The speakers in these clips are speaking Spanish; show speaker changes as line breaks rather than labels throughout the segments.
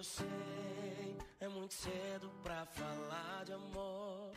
eu sei, é muito cedo pra falar de amor.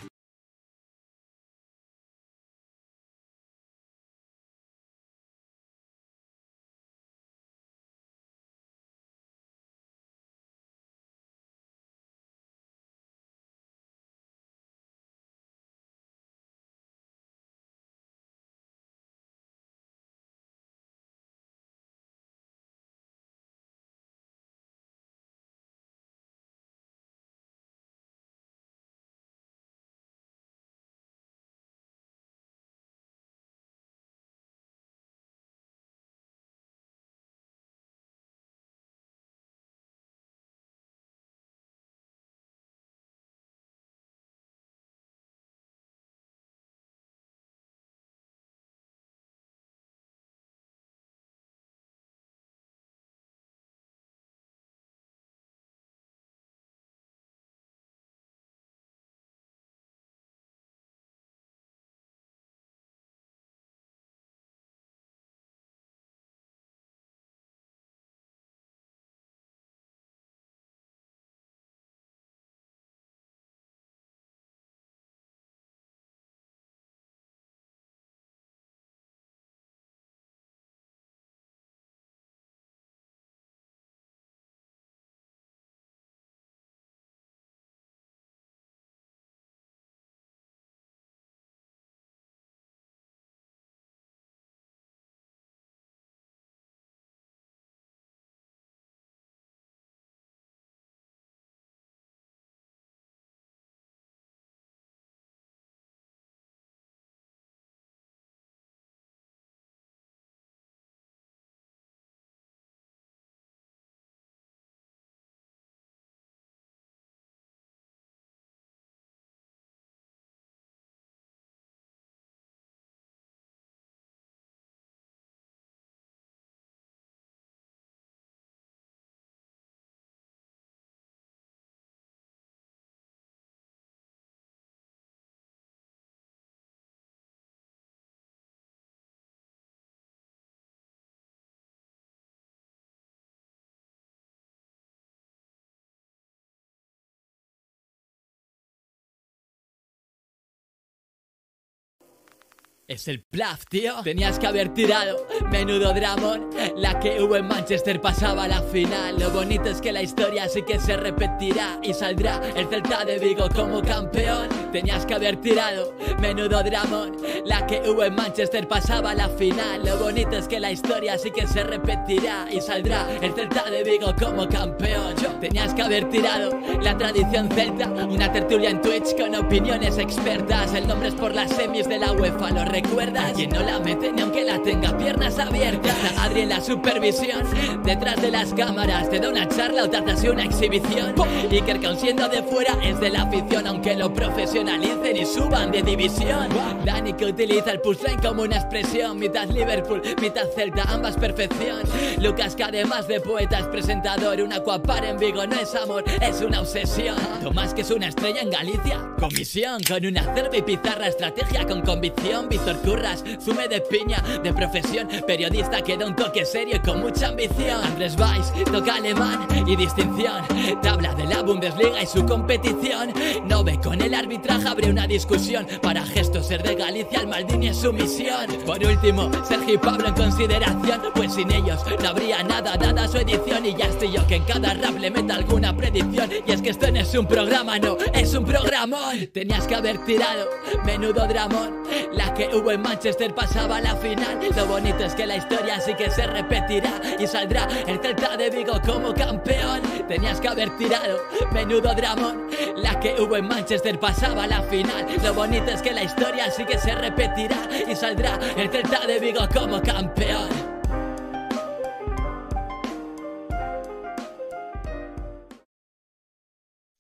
Es el plaf, tío. Tenías que haber tirado. Menudo dramón. La que hubo en Manchester pasaba la final. Lo bonito es que la historia sí que se repetirá. Y saldrá el Celta de Vigo como campeón. Tenías que haber tirado. Menudo dramón. La que hubo en Manchester pasaba la final. Lo bonito es que la historia sí que se repetirá. Y saldrá el Celta de Vigo como campeón. Yo tenías que haber tirado. La tradición celta. Una tertulia en Twitch con opiniones expertas. El nombre es por las semis de la UEFA recuerdas Quien no la meten aunque la tenga piernas abiertas La Adri en la supervisión Detrás de las cámaras Te da una charla o te hace una exhibición Y que el siendo de fuera es de la afición Aunque lo profesionalicen y suban de división Dani que utiliza el pushline como una expresión Mitad Liverpool, mitad Celta, ambas perfección Lucas que además de poeta es presentador Un acuapar en Vigo no es amor, es una obsesión Tomás que es una estrella en Galicia Comisión con una cerve y pizarra Estrategia con convicción, Curras, de piña, de profesión, periodista que da un toque serio y con mucha ambición. Andrés Weiss toca alemán y distinción, tabla de la Bundesliga y su competición. No ve con el arbitraje, abre una discusión. Para gestos ser de Galicia, el Maldini es su misión. Por último, Sergio y Pablo en consideración, pues sin ellos no habría nada dada su edición. Y ya estoy yo que en cada rap le meta alguna predicción. Y es que esto no es un programa, no, es un programón. Tenías que haber tirado, menudo dramón, la que hubo en Manchester pasaba la final. Lo bonito es que la historia sí que se repetirá y saldrá el Celta de Vigo como campeón. Tenías que haber tirado, menudo dramón. La que hubo en Manchester pasaba la final. Lo bonito es que la historia sí que se repetirá y saldrá el Celta de Vigo como campeón.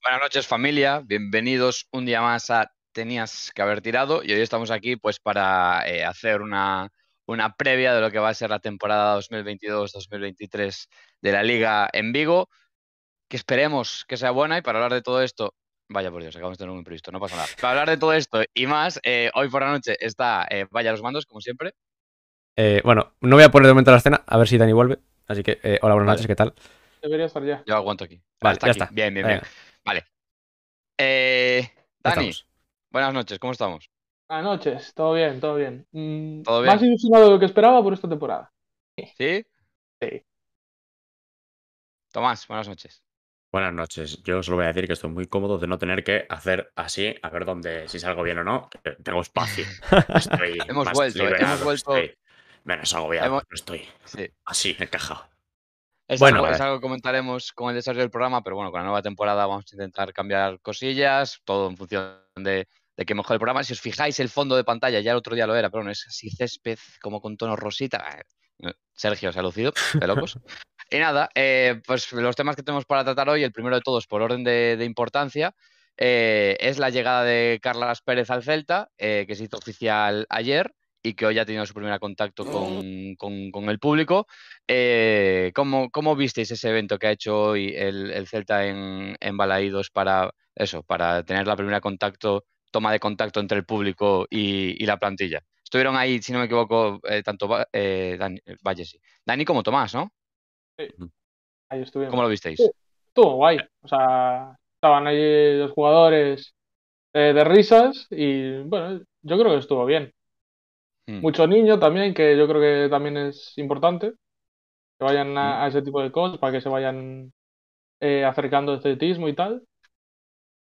Buenas noches familia, bienvenidos un día más a tenías que haber tirado y hoy estamos aquí pues para eh, hacer una, una previa de lo que va a ser la temporada 2022-2023 de la liga en Vigo, que esperemos que sea buena y para hablar de todo esto, vaya por Dios, acabamos de tener un imprevisto, no pasa nada. Para hablar de todo esto y más, eh, hoy por la noche está eh, Vaya los mandos, como siempre.
bueno, no voy a poner de momento la escena, a ver si Dani vuelve. Así que, hola, buenas noches, ¿qué tal?
Debería estar ya. Yo aguanto aquí. Vale, ya está. Bien, bien, bien. Vale. Dani, Buenas noches, ¿cómo estamos?
Buenas noches, todo bien, todo bien. Mm, ¿Todo bien? Más ilusionado de lo que esperaba por esta temporada. ¿Sí? Sí.
Tomás, buenas noches.
Buenas noches. Yo os lo voy a decir que estoy muy cómodo de no tener que hacer así, a ver dónde, si salgo bien o no. Tengo espacio. hemos vuelto, hemos vuelto. menos agobiado, bien, no estoy así, encajado. bueno, algo, es algo
que comentaremos con el desarrollo del programa, pero bueno, con la nueva temporada vamos a intentar cambiar cosillas, todo en función de de que mejor el programa. Si os fijáis, el fondo de pantalla, ya el otro día lo era, pero no es así césped, como con tono rosita. Eh, Sergio se ha lucido, de locos. y nada, eh, pues los temas que tenemos para tratar hoy, el primero de todos, por orden de, importancia, eh, es la llegada de Carlas Pérez al Celta, que se hizo oficial ayer y que hoy ha tenido su primer contacto con, el público. ¿cómo, ¿cómo, visteis ese evento que ha hecho hoy el, Celta en, en Balaídos para eso, para tener la primera contacto toma de contacto entre el público y, la plantilla. Estuvieron ahí, si no me equivoco, eh, tanto eh, Dani, eh, Dani
como Tomás, ¿no? Sí. Ahí estuvieron ¿Cómo lo visteis? estuvo guay. O sea, estaban ahí los jugadores eh, de risas y bueno, yo creo que estuvo bien. Hmm. Mucho niño también, que yo creo que también es importante que vayan a, hmm. ese tipo de cosas para que se vayan acercando al estetismo y tal.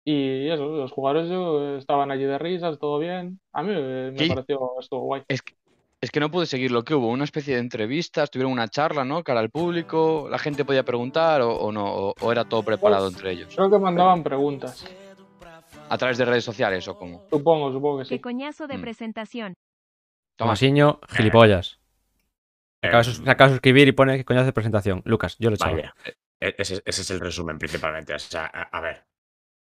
Y eso, los jugadores estaban allí de risas, todo bien. A mí me pareció esto guay. Es
que, no pude seguir lo que hubo, una especie de entrevistas, tuvieron una charla, ¿no? Cara al público, la gente podía preguntar o, no, o, era todo pues, preparado entre ellos. Creo
que mandaban preguntas. ¿A través de redes sociales o cómo? Supongo, supongo que sí. Qué coñazo
de mm. presentación.
Tomasiño, gilipollas. Se eh, acaba, de, y pone coñazo de presentación. Lucas, yo lo he
eh, Ese, ese, es el resumen principalmente. O sea, a ver,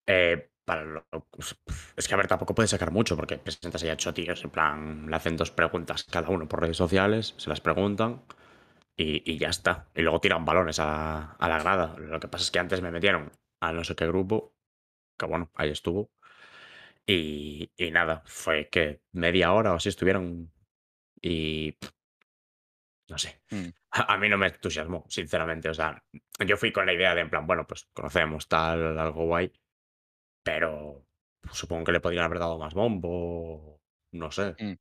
eh, para pues, es que a ver, tampoco puede sacar mucho porque presentas a tíos, en plan, le hacen dos preguntas cada uno por redes sociales, se las preguntan y, ya está. Y luego tiran balones a, la grada. Lo que pasa es que antes me metieron a no sé qué grupo, que bueno, ahí estuvo. Y, nada, fue que media hora o así estuvieron y no sé. Hmm. A, a, mí no me entusiasmó, sinceramente. O sea, yo fui con la idea de, en plan, bueno, pues conocemos tal, algo guay pero pues, supongo que le podrían haber dado más bombo, no sé. Mm.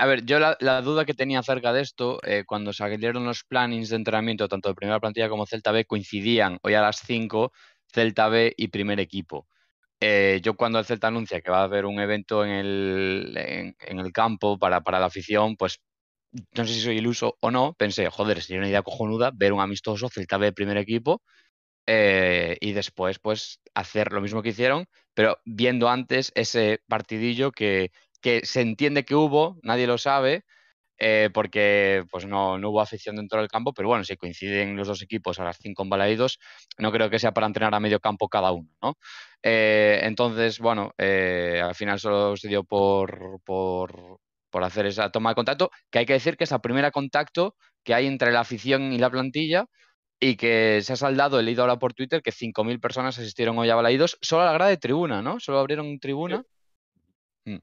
A ver, yo la, duda que tenía acerca de esto, eh, cuando salieron los plannings de entrenamiento, tanto de primera plantilla como Celta B, coincidían hoy a las 5 Celta B y primer equipo. Eh, yo cuando el Celta anuncia que va a haber un evento en el, campo para, para la afición, pues no sé si soy iluso o no, pensé, joder, sería una idea cojonuda ver un amistoso Celta B primer equipo eh, y después pues hacer lo mismo que hicieron, pero viendo antes ese partidillo que, se entiende que hubo, nadie lo sabe, eh, porque pues no, hubo afición dentro del campo, pero bueno, si coinciden los dos equipos a las cinco embalaídos, no creo que sea para entrenar a medio campo cada uno, eh, entonces, bueno, al final solo se dio por, hacer esa toma de contacto, que hay que decir que esa primera contacto que hay entre la afición y la plantilla, y que se ha saldado, he leído ahora por Twitter, que 5.000 personas asistieron hoy a balaídos solo a la grada de tribuna, ¿no? Solo abrieron tribuna.
Mm.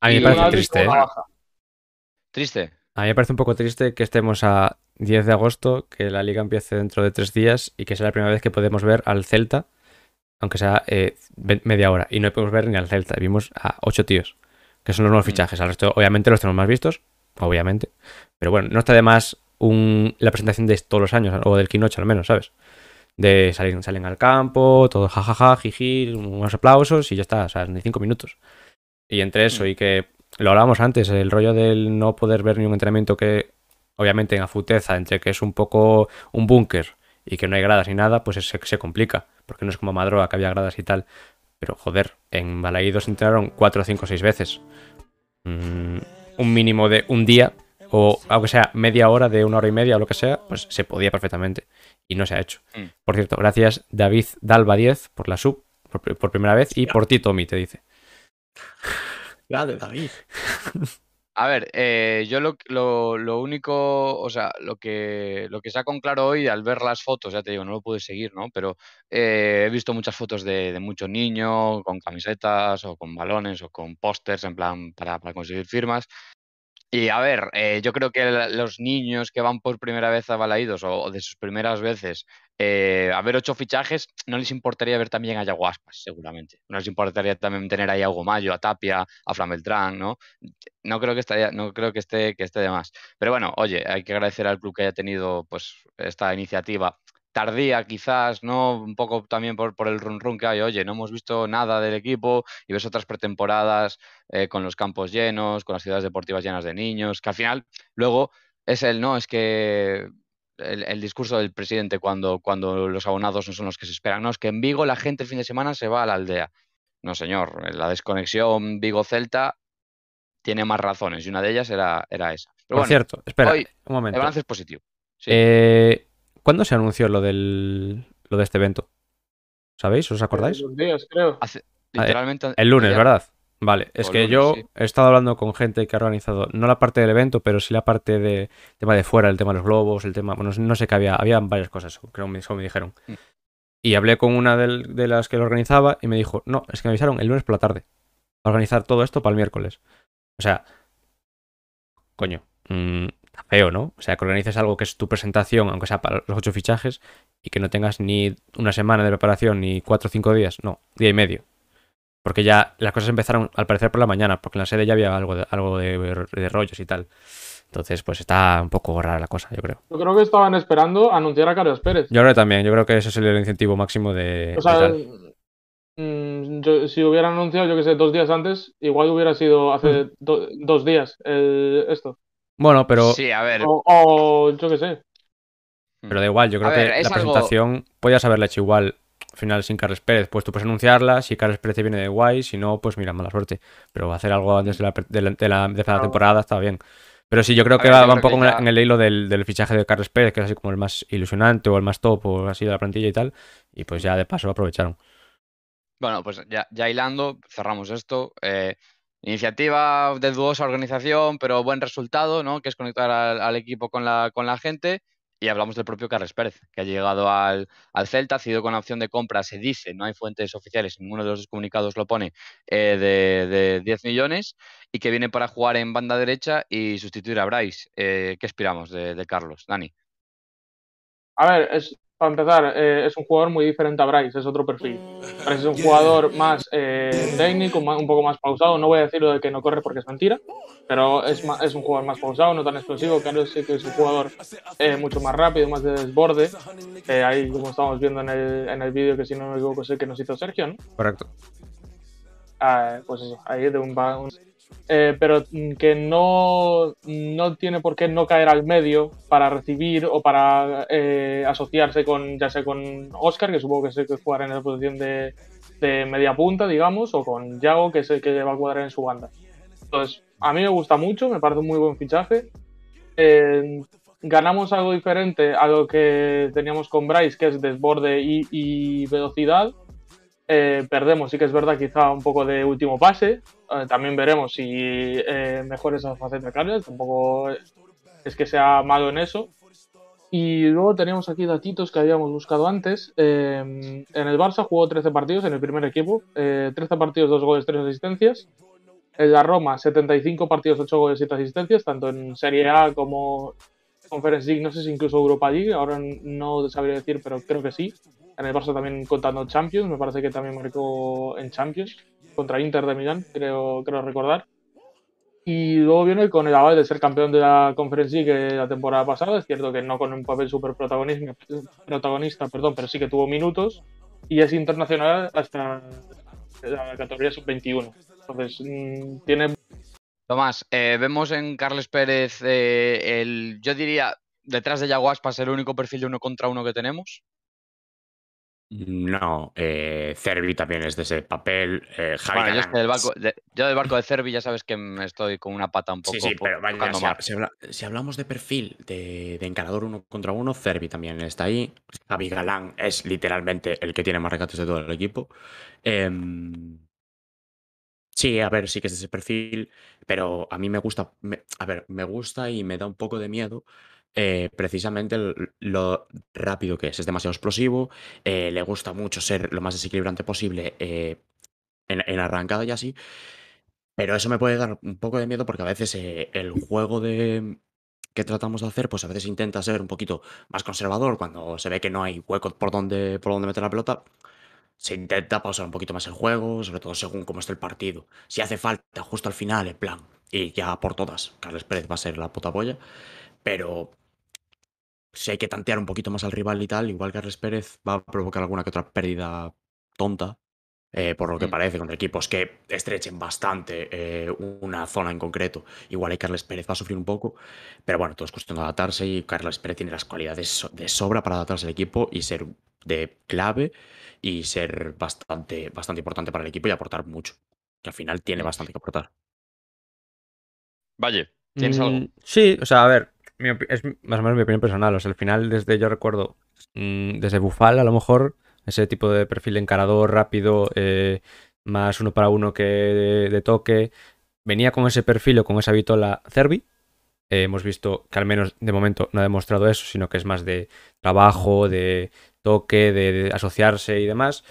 A mí me parece triste. ¿eh? Triste. A mí me parece un poco triste que estemos a 10 de agosto, que la liga empiece dentro de tres días y que sea la primera vez que podemos ver al Celta, aunque sea eh, media hora. Y no podemos ver ni al Celta, vimos a ocho tíos, que son los nuevos mm. fichajes. Al resto, obviamente, los tenemos más vistos, obviamente. Pero bueno, no está de más la presentación de todos los años, o del quincho al menos, ¿sabes? De salir salen al campo, todo jajaja, jiji, unos aplausos y ya está, o sea, ni cinco minutos. Y entre eso mm. y que lo hablábamos antes, el rollo del no poder ver ni un entrenamiento que, obviamente, en afuteza, entre que es un poco un búnker y que no hay gradas ni nada, pues se, se complica, porque no es como Madroa que había gradas y tal. Pero joder, en se entrenaron cuatro, cinco, seis veces. Mm, un mínimo de un día o aunque sea media hora de una hora y media o lo que sea, pues se podía perfectamente y no se ha hecho. Mm. Por cierto, gracias David Dalva 10 por la sub por, primera vez y por ti Tommy te dice.
Gracias, David.
A ver, eh, yo lo, lo, lo, único, o sea, lo que, lo que saco con claro hoy al ver las fotos, ya te digo, no lo pude seguir, ¿no? Pero eh, he visto muchas fotos de, mucho muchos niños con camisetas o con balones o con pósters, en plan, para, para conseguir firmas. Y a ver, eh, yo creo que los niños que van por primera vez a Balaídos o, de sus primeras veces eh, a ver ocho fichajes, no les importaría ver también a Yaguaspas, seguramente. No les importaría también tener ahí a Mayo, a Tapia, a Flameltrán, ¿no? No creo que estaría, no creo que esté, que esté de más. Pero bueno, oye, hay que agradecer al club que haya tenido pues, esta iniciativa tardía quizás, ¿no? Un poco también por, por el run run que hay, oye, no hemos visto nada del equipo y ves otras pretemporadas eh, con los campos llenos, con las ciudades deportivas llenas de niños, que al final luego es el, no, es que el, discurso del presidente cuando, cuando los abonados no son los que se esperan, no, es que en Vigo la gente el fin de semana se va a la aldea. No, señor, la desconexión Vigo-Celta tiene más razones y una de ellas era, era esa. Pero Por cierto, espera, un momento. El balance es
positivo. Eh, ¿Cuándo se anunció lo del lo de este evento? ¿Sabéis? ¿Os acordáis? días, creo. Ah, eh, literalmente, el lunes, ¿verdad? Vale, es que yo he estado hablando con gente que ha organizado, no la parte del evento, pero sí la parte de tema de fuera, el tema de los globos, el tema, bueno, no sé qué había, había varias cosas, creo que me dijeron. Mm. Y hablé con una de, las que lo organizaba y me dijo, no, es que me avisaron el lunes por la tarde, para organizar todo esto para el miércoles. O sea, coño, mm, Está ¿no? O sea, que organices algo que es tu presentación, aunque sea para los ocho fichajes, y que no tengas ni una semana de preparación, ni cuatro o cinco días, no, día y medio. Porque ya las cosas empezaron al parecer por la mañana, porque en la sede ya había algo de, rollos y tal. Entonces, pues está un poco rara la cosa, yo creo.
Yo creo que estaban esperando anunciar a Carlos Pérez.
Yo creo también, yo creo que ese es el incentivo máximo de. O sea,
mm, si hubiera anunciado, yo que sé, dos días antes, igual hubiera sido hace mm. dos días esto. Bueno, pero. Sí, a ver. O, yo qué sé.
Pero da igual, yo creo que la presentación podías haberla hecho igual al final sin Carles Pérez. Pues tú puedes anunciarla, si Carles Pérez viene de guay, si no, pues mira, mala suerte. Pero va a hacer algo antes de la, temporada está bien. Pero sí, yo creo que va, un poco en el hilo del, fichaje de Carles Pérez, que es así como el más ilusionante o el más top o así de la plantilla y tal. Y pues ya de paso lo aprovecharon.
Bueno, pues ya, ya hilando, cerramos esto. Eh, Iniciativa de dudosa organización, pero buen resultado, ¿no? Que es conectar al, equipo con la, gente. Y hablamos del propio Carles Pérez, que ha llegado al, Celta, ha sido con la opción de compra, se dice, no hay fuentes oficiales, ninguno de los comunicados lo pone, eh, de, 10 millones, y que viene para jugar en banda derecha y sustituir a Bryce. Eh, ¿Qué esperamos de Carlos? Dani.
A ver, es, para empezar, eh, es un jugador muy diferente a Bryce, es otro perfil. Mm. Bryce es un jugador más eh, técnico, un poco más pausado. No voy a decir lo de que no corre porque es mentira, pero es, es un jugador más pausado, no tan explosivo. Claro, sí que es un jugador eh, mucho más rápido, más de desborde. Eh, ahí, como estamos viendo en el, vídeo, que si no me equivoco, es el que nos hizo Sergio, ¿no? Correcto. Ah, pues eso, ahí de un, un eh, pero que no, tiene por qué no caer al medio para recibir o para eh, asociarse con, ya sea con Oscar, que supongo que es el que jugará en la posición de, de, media punta, digamos, o con Yago, que es el que va a cuadrar en su banda. Entonces, a mí me gusta mucho, me parece un muy buen fichaje. Eh, ganamos algo diferente a lo que teníamos con Bryce, que es desborde y velocidad eh, perdemos, sí que es verdad, quizá un poco de último pase. Eh, también veremos si eh, esa faceta un Tampoco es que sea malo en eso. Y luego teníamos aquí datitos que habíamos buscado antes. Eh, en el Barça jugó 13 partidos en el primer equipo: 13 partidos, 2 goles, 3 asistencias. En la Roma, 75 partidos, 8 goles, 7 asistencias, tanto en Serie A como Conference League, no sé si incluso Europa League, ahora no sabría decir, pero creo que sí. En el Barça también contando Champions, me parece que también marcó en Champions, contra Inter de Milán, creo, creo recordar. Y luego viene con el aval de ser campeón de la Conference que eh, la temporada pasada. Es cierto que no con un papel súper
protagonista,
perdón, pero sí que tuvo minutos. Y es internacional hasta la categoría sub-21. Entonces, mm, tiene.
Tomás, eh, vemos en Carles Pérez, eh, el, yo diría, detrás de es el único perfil de uno contra uno que tenemos.
No, eh, Cervi también es de ese papel. Javi yo, del barco, de, barco, Cervi ya sabes que me estoy con una pata un poco. Sí, sí, pero si, hablamos de perfil de, encarador uno contra uno, Cervi también está ahí. Javi Galán es literalmente el que tiene más recates de todo el equipo. Em, sí, a ver, sí que es de ese perfil, pero a mí me gusta, a ver, me gusta y me da un poco de miedo eh, precisamente lo rápido que es. Es demasiado explosivo, eh, le gusta mucho ser lo más desequilibrante posible eh, en, en, arrancada y así. Pero eso me puede dar un poco de miedo porque a veces el juego de, que tratamos de hacer, pues a veces intenta ser un poquito más conservador cuando se ve que no hay hueco por donde, por donde meter la pelota se intenta pausar un poquito más el juego, sobre todo según cómo esté el partido. Si hace falta, justo al final, en plan, y ya por todas, Carles Pérez va a ser la puta polla, pero si hay que tantear un poquito más al rival y tal, igual Carles Pérez, va a provocar alguna que otra pérdida tonta, eh, por lo que parece, contra equipos que estrechen bastante eh, una zona en concreto. Igual ahí Carles Pérez va a sufrir un poco, pero bueno, todo es cuestión de adaptarse y Carles Pérez tiene las cualidades de sobra para adaptarse al equipo y ser de clave y ser bastante, bastante importante para el equipo y aportar mucho, que al final tiene bastante que aportar.
Valle, ¿tienes algo? Mm, sí, o sea, a ver, es más o menos mi opinión personal. O sea, al final, desde yo recuerdo, mm, desde Bufal, a lo mejor, ese tipo de perfil encarador, rápido, eh, más uno para uno que de, toque, venía con ese perfil o con esa vitola Cervi. Eh, hemos visto que al menos de momento no ha demostrado eso, sino que es más de trabajo, de toque, de, de asociarse y demás.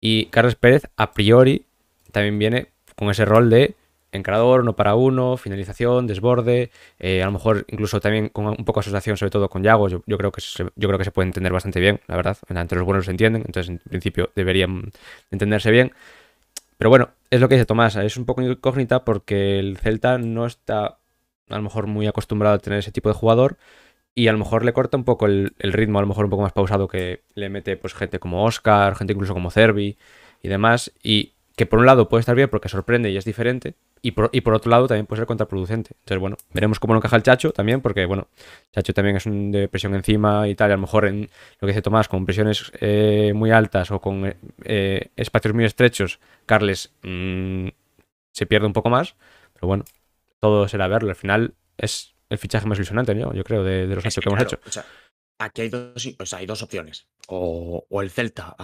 Y Carles Pérez, a priori, también viene con ese rol de encarador, no para uno, finalización, desborde, eh, a lo mejor incluso también con un poco de asociación sobre todo con Yago, yo, creo que se, yo creo que se puede entender bastante bien, la verdad, entre los buenos se entienden, entonces en principio deberían entenderse bien. Pero bueno, es lo que dice Tomás, es un poco incógnita porque el Celta no está a lo mejor muy acostumbrado a tener ese tipo de jugador y a lo mejor le corta un poco el, ritmo, a lo mejor un poco más pausado que le mete pues gente como Oscar, gente incluso como Cervi y demás, y que por un lado puede estar bien porque sorprende y es diferente, y por, otro lado también puede ser contraproducente. Entonces, bueno, veremos cómo lo encaja el Chacho también, porque, bueno, Chacho también es un de presión encima y tal. a lo mejor en lo que dice Tomás, con presiones eh, muy altas o con eh, eh, espacios muy estrechos, Carles mm, se pierde un poco más. Pero bueno, todo será verlo. Al final es el fichaje más ilusionante, yo creo, de, los que, hemos hecho.
aquí hay dos, opciones. O, el Celta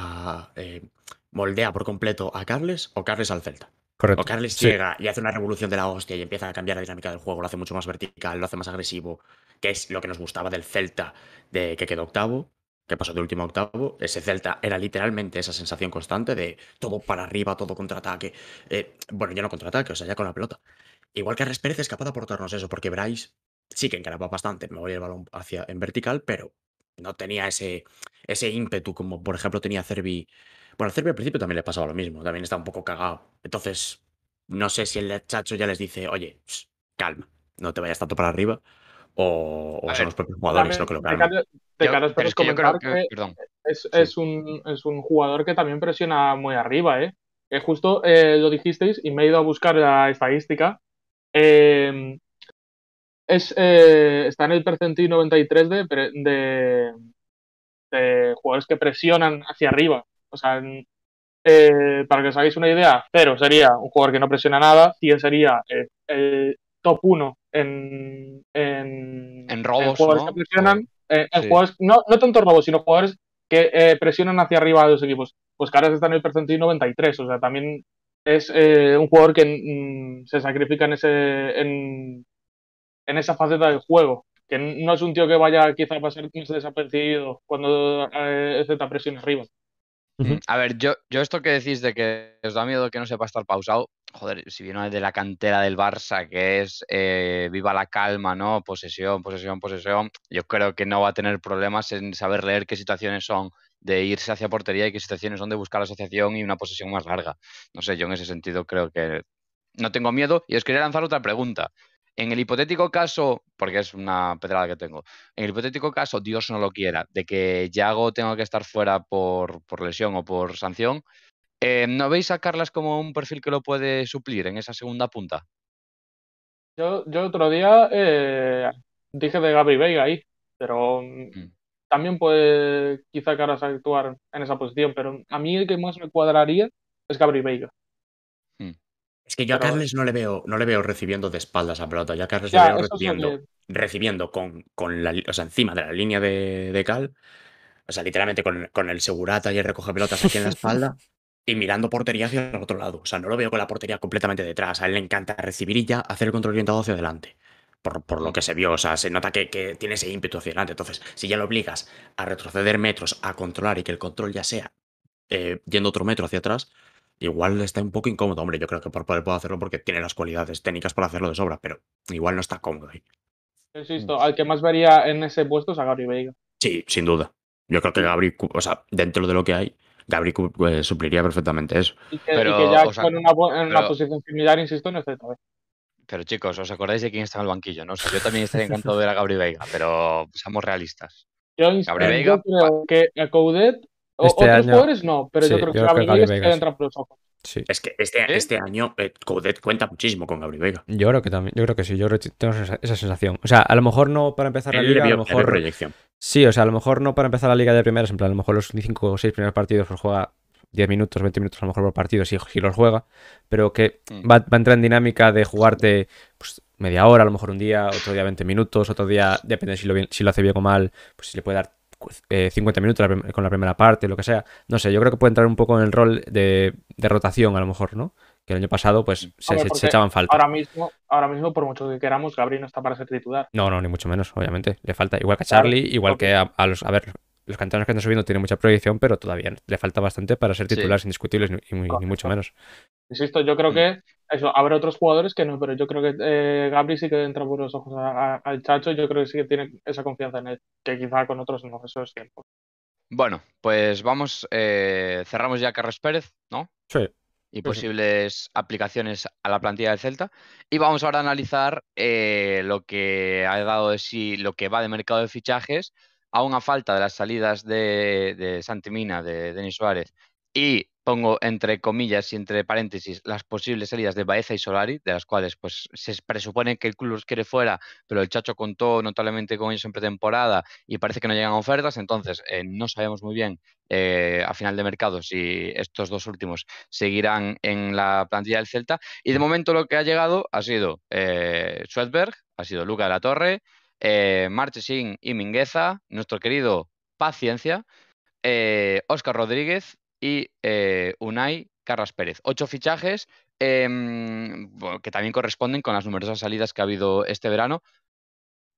moldea por completo a Carles o Carles al Celta. Correcto. O Carles llega y hace una revolución de la hostia y empieza a cambiar la dinámica del juego, lo hace mucho más vertical, lo hace más agresivo, que es lo que nos gustaba del Celta de que quedó octavo, que pasó de último a octavo. Ese Celta era literalmente esa sensación constante de todo para arriba, todo contraataque. Eh, bueno, ya no contraataque, o sea, ya con la pelota. Igual que Arres Pérez es capaz de aportarnos eso, porque Bryce sí que encaraba bastante, me voy el balón hacia en vertical, pero no tenía ese, ese ímpetu como por ejemplo tenía Cervi bueno, hacerme al principio también le pasaba lo mismo, también está un poco cagado. Entonces, no sé si el chacho ya les dice, oye, calma, no te vayas tanto para arriba, o, son los propios jugadores lo que lo
es Es, un, jugador que también presiona muy arriba, ¿eh? justo eh, lo dijisteis y me he ido a buscar la estadística. Em, eh, está en el percentil 93 de, jugadores que presionan hacia arriba. O sea, eh, para que os hagáis una idea, 0 sería un jugador que no presiona nada, 100 sería eh, el top 1 en, en, robos, ¿no? que presionan, no, tanto robos, sino jugadores que eh, presionan hacia arriba a los equipos. Pues Caras está en el percentil 93, o sea, también es un jugador que se sacrifica en, ese, en, esa faceta del juego que no es un tío que vaya quizá a pasar desapercibido cuando eh, Z presión arriba.
Eh, a ver, yo, yo esto que decís de que os da miedo que no sepa estar pausado, joder, si viene de la cantera del Barça, que es eh, viva la calma, ¿no? Posesión, posesión, posesión, yo creo que no va a tener problemas en saber leer qué situaciones son de irse hacia portería y qué situaciones son de buscar la asociación y una posesión más larga. No sé, yo en ese sentido creo que no tengo miedo y os quería lanzar otra pregunta. En el hipotético caso, porque es una pedrada que tengo, en el hipotético caso, Dios no lo quiera, de que Yago tenga que estar fuera por, lesión o por sanción, eh, ¿no veis a Carlas como un perfil que lo puede suplir en esa segunda punta?
Yo, otro día eh, dije de Gabri Veiga ahí, pero mm. también puede quizá Carlas actuar en esa posición, pero a mí el que más me cuadraría es Gabri Veiga.
Es que yo a Carles no le veo, no le veo recibiendo de espaldas a pelota. ya a Carles ya, le veo recibiendo, recibiendo con, con, la, encima de la línea de, Cal. O sea, literalmente con, con, el segurata y el recoge pelotas aquí en la espalda. y mirando portería hacia el otro lado. O sea, no lo veo con la portería completamente detrás. A él le encanta recibir y ya hacer el control orientado hacia adelante. Por, por, lo que se vio. O sea, se nota que, que, tiene ese ímpetu hacia adelante. Entonces, si ya lo obligas a retroceder metros, a controlar y que el control ya sea eh, yendo otro metro hacia atrás, igual está un poco incómodo. Hombre, yo creo que por poder puedo hacerlo porque tiene las cualidades técnicas para hacerlo de sobra, pero igual no está cómodo ahí.
Insisto, al que más vería en ese puesto es a Gabri Veiga.
Sí, sin duda. Yo creo que Gabri, o sea, dentro de lo que hay, Gabri eh, supliría perfectamente eso.
pero, ya en una posición similar, insisto, no está Pero
chicos, ¿os acordáis de quién está en el banquillo? ¿no? yo también estaría encantado de ver a Gabri Veiga, pero pues, seamos realistas.
Yo, Gabri Veiga, que a Coudet este jugadores no, pero yo creo que, que por los ojos.
Es que este, ¿Eh? este año eh, cuenta muchísimo con Gabriel Vega. Yo creo que
también, yo creo que sí, yo tengo esa sensación. O sea, a lo mejor no para empezar la liga, a lo mejor. Sí, o sea, a lo mejor no para empezar la liga de primeras, en plan, a lo mejor los 5 o 6 primeros partidos los juega 10 minutos, 20 minutos a lo mejor por partido si, si los juega, pero que mm. va, a entrar en dinámica de jugarte pues, media hora, a lo mejor un día, otro día 20 minutos, otro día, depende si lo, si lo hace bien o mal, pues si le puede dar 50 eh, minutos con la primera parte, lo que sea. No sé, yo creo que puede entrar un poco en el rol de, rotación, a lo mejor, ¿no? Que el año pasado, pues, se, echaban falta. Ahora
mismo, ahora mismo, por mucho que queramos, Gabriel no está para ser titular.
No, no, ni mucho menos, obviamente. Le falta, igual que a Charlie, igual que a, los. A ver, los canteranos que están subiendo tienen mucha proyección, pero todavía le falta bastante para ser titulares indiscutibles, ni mucho menos.
Insisto, yo creo mm. que eso, habrá otros jugadores que no, pero yo creo que eh, Gabri sí que entra por los ojos al Chacho y yo creo que sí que tiene esa confianza en él, que quizá con otros no, eso
Bueno, pues vamos, eh, cerramos ya Carlos Pérez, ¿no? Sí. Y posibles aplicaciones a la plantilla del Celta. Y vamos ahora a analizar eh, lo que ha dado de sí, lo que va de mercado de fichajes, aún a falta de las salidas de, de Santimina, de Denis Suárez y pongo entre comillas y entre paréntesis las posibles salidas de Baeza y Solari, de las cuales pues se presupone que el club los quiere fuera, pero el Chacho contó notablemente con ellos en pretemporada y parece que no llegan ofertas, entonces eh, no sabemos muy bien eh, a final de mercado si estos dos últimos seguirán en la plantilla del Celta. Y de momento lo que ha llegado ha sido eh, ha sido Luca de la Torre, eh, Marchesín y Mingueza, nuestro querido Paciencia, eh, Óscar Rodríguez, y eh, Unai Carras Pérez. Ocho fichajes em, que también corresponden con las numerosas salidas que ha habido este verano.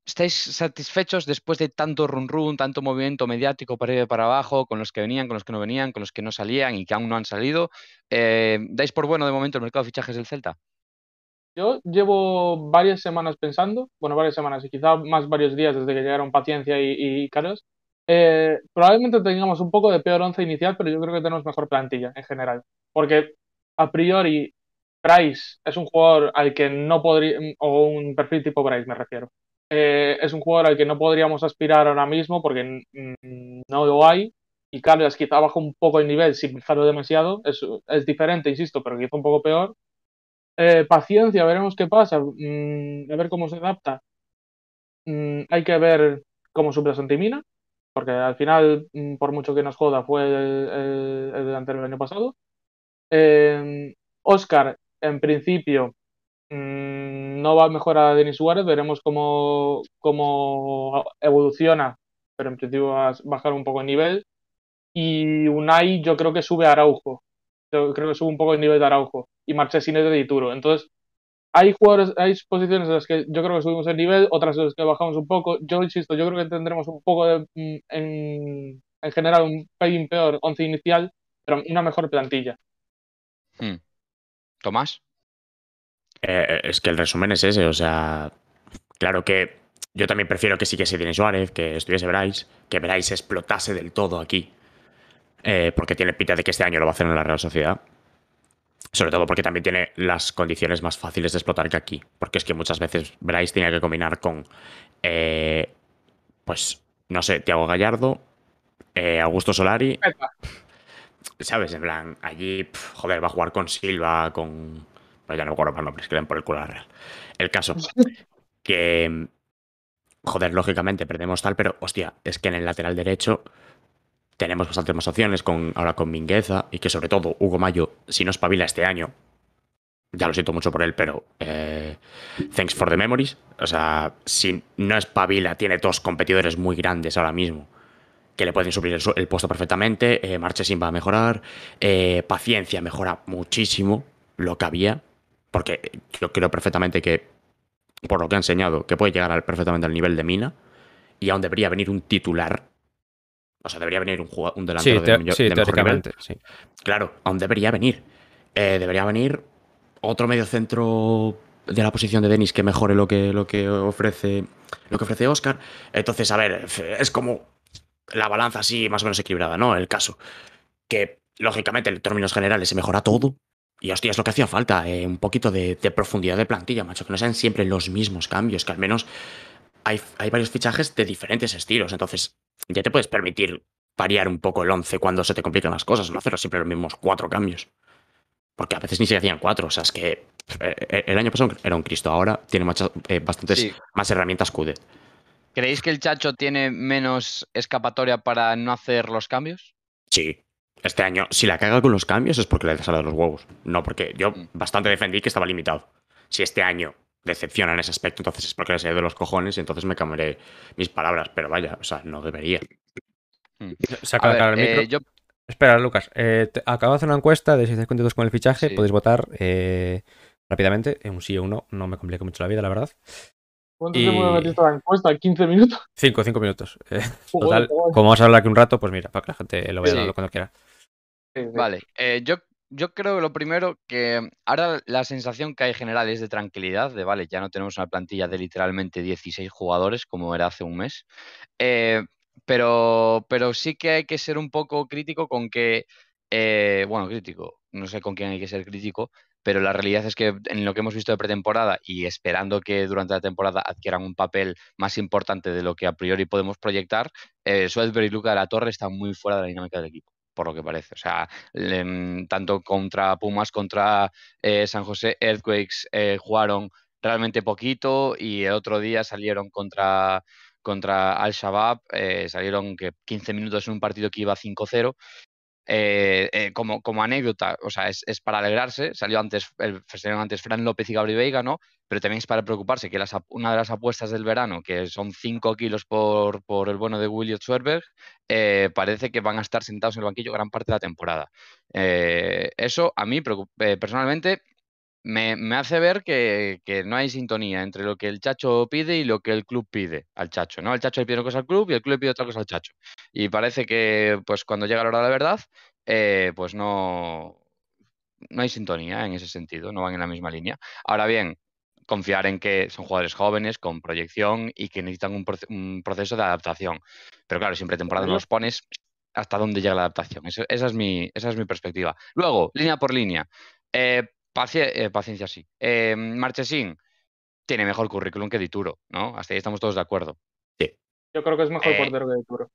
¿Estáis satisfechos después de tanto run run, tanto movimiento mediático para ir para abajo, con los que venían, con los que no venían, con los que no salían y que aún no han salido? Eh, ¿Dais por bueno de momento el mercado de fichajes del Celta?
Yo llevo varias semanas pensando, bueno, varias semanas y quizá más varios días desde que llegaron Paciencia y, y Carlos, eh, probablemente tengamos un poco de peor once inicial, pero yo creo que tenemos mejor plantilla en general. Porque a priori, Price es un jugador al que no podría, o un perfil tipo Price me refiero, eh, es un jugador al que no podríamos aspirar ahora mismo porque no lo hay. Y Carlos quizá baja un poco el nivel sin fijarlo demasiado. Es, diferente, insisto, pero quizá un poco peor. Eh, paciencia, veremos qué pasa. Mm, a ver cómo se adapta. Mm, hay que ver cómo supera Santimina porque al final, mm, por mucho que nos joda, fue el, el, delantero del año pasado. Eh, Oscar, en principio, mm, no va a mejorar a Denis Suárez, veremos cómo, cómo evoluciona, pero en principio va a bajar un poco el nivel. Y Unai, yo creo que sube a Araujo, yo creo que sube un poco el nivel de Araujo, y es de Dituro. Entonces, hay jugadores, hay posiciones en las que yo creo que subimos el nivel, otras en las que bajamos un poco. Yo insisto, yo creo que tendremos un poco mm, en, en general un pein peor 11 inicial, pero una mejor plantilla. Hmm. Tomás.
Eh, eh, es que el resumen es ese, o sea, claro que yo también prefiero que sí que Suárez, que estuviese Bryce, que Bryce explotase del todo aquí, eh, porque tiene pinta de que este año lo va a hacer en la Real Sociedad. Sobre todo porque también tiene las condiciones más fáciles de explotar que aquí. Porque es que muchas veces Bryce tenía que combinar con, eh, pues, no sé, Tiago Gallardo, eh, Augusto Solari. ¿Sabes? En plan, allí, joder, va a jugar con Silva, con. Pues ya no me acuerdo nombres, que ven por el culo la Real. El caso, que. Joder, lógicamente perdemos tal, pero hostia, es que en el lateral derecho tenemos bastantes más opciones con, ahora con Mingueza y que sobre todo Hugo Mayo, si no espabila este año, ya lo siento mucho por él, pero eh, thanks for the memories. O sea, si no espabila, tiene dos competidores muy grandes ahora mismo que le pueden suplir el, puesto perfectamente. Eh, Marchesin va a mejorar. Eh, paciencia mejora muchísimo lo que había, porque yo creo perfectamente que, por lo que ha enseñado, que puede llegar perfectamente al nivel de Mina y aún debería venir un titular o sea, debería venir un, delantero de, Claro, aún debería venir. Eh, debería venir otro medio centro de la posición de Denis que mejore lo que, lo que ofrece lo que ofrece Oscar. Entonces, a ver, es como la balanza así más o menos equilibrada, ¿no? El caso. Que, lógicamente, en términos generales se mejora todo, y hostia, es lo que hacía falta, eh, un poquito de, profundidad de plantilla, macho, que no sean siempre los mismos cambios, que al menos hay, varios fichajes de diferentes estilos. Entonces, ya te puedes permitir variar un poco el 11 cuando se te complican las cosas, no hacer siempre los mismos cuatro cambios. Porque a veces ni se hacían cuatro, o sea, es que eh, eh, el año pasado era un Cristo, ahora tiene eh, bastantes más herramientas CUDE.
¿Creéis que el Chacho tiene menos escapatoria para no hacer los cambios?
Sí. Este año, si la caga con los cambios es porque le salen los huevos. No, porque yo mm. bastante defendí que estaba limitado. Si este año decepciona en ese aspecto, entonces es porque le salió de los cojones y entonces me cambiaré mis palabras, pero vaya, o sea, no debería. Mm.
Eh, micro. Espera, Lucas, eh, acabas de hacer una encuesta de si estás contentos con el fichaje, podéis votar eh, rápidamente, eh, un sí o uno no, me complica mucho la vida, la verdad. ¿Cuánto y... tiempo
la encuesta? ¿15 minutos?
5, 5 minutos. total, como vamos a hablar aquí un rato, pues mira, para que la gente lo vea sí. cuando quiera.
vale, yo
yo creo que lo primero que ahora la sensación que hay general es de tranquilidad, de vale, ya no tenemos una plantilla de literalmente 16 jugadores como era hace un mes. Eh, pero, pero sí que hay que ser un poco crítico con que, eh, bueno, crítico, no sé con quién hay que ser crítico, pero la realidad es que en lo que hemos visto de pretemporada y esperando que durante la temporada adquieran un papel más importante de lo que a priori podemos proyectar, eh, y Luca de la Torre están muy fuera de la dinámica del equipo por lo que parece. O sea, mm, tanto contra Pumas, contra eh, San José Earthquakes eh, jugaron realmente poquito y el otro día salieron contra, contra Al Shabaab, eh, salieron que 15 minutos en un partido que iba 5-0 eh, eh, como, como, anécdota, o sea, es, para alegrarse, salió antes, el, antes Fran López y Gabriel Veiga, ¿no? Pero también es para preocuparse que una de las apuestas del verano, que son 5 kilos por, por, el bono de William Schwerberg, eh, parece que van a estar sentados en el banquillo gran parte de la temporada. eso a mí personalmente me, hace ver que, no hay sintonía entre lo que el Chacho pide y lo que el club pide al Chacho, ¿no? El Chacho le pide una cosa al club y el club le pide otra cosa al Chacho. Y parece que pues cuando llega la hora de la verdad, eh, pues no, no hay sintonía en ese sentido, no van en la misma línea. Ahora bien, confiar en que son jugadores jóvenes, con proyección y que necesitan un, proceso de adaptación. Pero claro, siempre temporada los pones hasta dónde llega la adaptación. esa, es mi, esa es mi perspectiva. Luego, línea por línea. Eh, eh, paciencia sí. Marchesín tiene mejor currículum que Dituro, ¿no? Hasta ahí estamos todos de acuerdo. Sí.
Yo creo que es mejor portero que Dituro.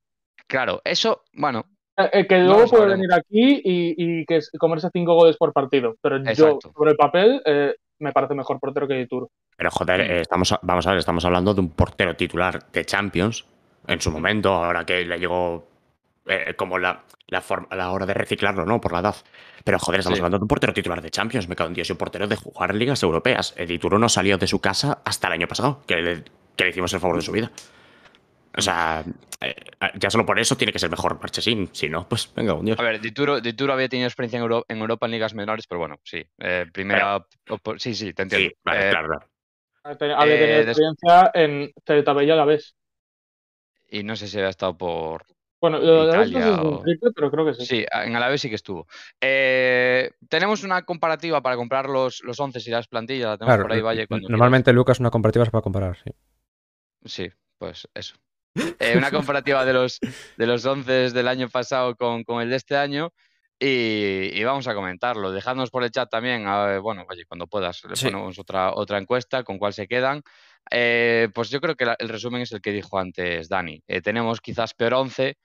Claro, eso, bueno.
Eh, eh, que luego puede venir aquí y, que comerse cinco goles por partido. Pero yo, sobre el papel, eh, me parece mejor portero que Dituro.
Pero joder, estamos, vamos a ver, estamos hablando de un portero titular de Champions en su momento, ahora que le llegó como la, la, forma, la, hora de reciclarlo, ¿no? Por la edad. Pero joder, estamos hablando de un portero titular de Champions, me cago en Dios, y un portero de jugar ligas europeas. Edituro no salió de su casa hasta el año pasado, que que le hicimos el favor de su vida. O sea, eh, ya solo por eso tiene que ser mejor Marchesín. Si no, pues venga, un Dios. A
ver, Dituro, Dituro había tenido experiencia en Europa, en, ligas menores, pero bueno, sí. Eh, primera. sí, sí, te entiendo. Sí, vale, eh,
claro. Había
tenido experiencia
en Tabella a la vez.
Y no sé si había estado por.
Bueno, lo de un
triple, pero creo que sí. Sí, en Alavés sí que estuvo. tenemos una comparativa para comprar los, los 11 y las plantillas. tenemos por ahí, Valle.
normalmente, Lucas, una comparativa es para comparar, sí. Sí, pues eso.
Eh, una comparativa de los, de los 11 del año pasado con, el de este año. Y, vamos a comentarlo. Dejadnos por el chat también, bueno, cuando puedas, le ponemos otra, otra encuesta con cuál se quedan. Eh, pues yo creo que el resumen es el que dijo antes Dani. Eh, tenemos quizás peor 11,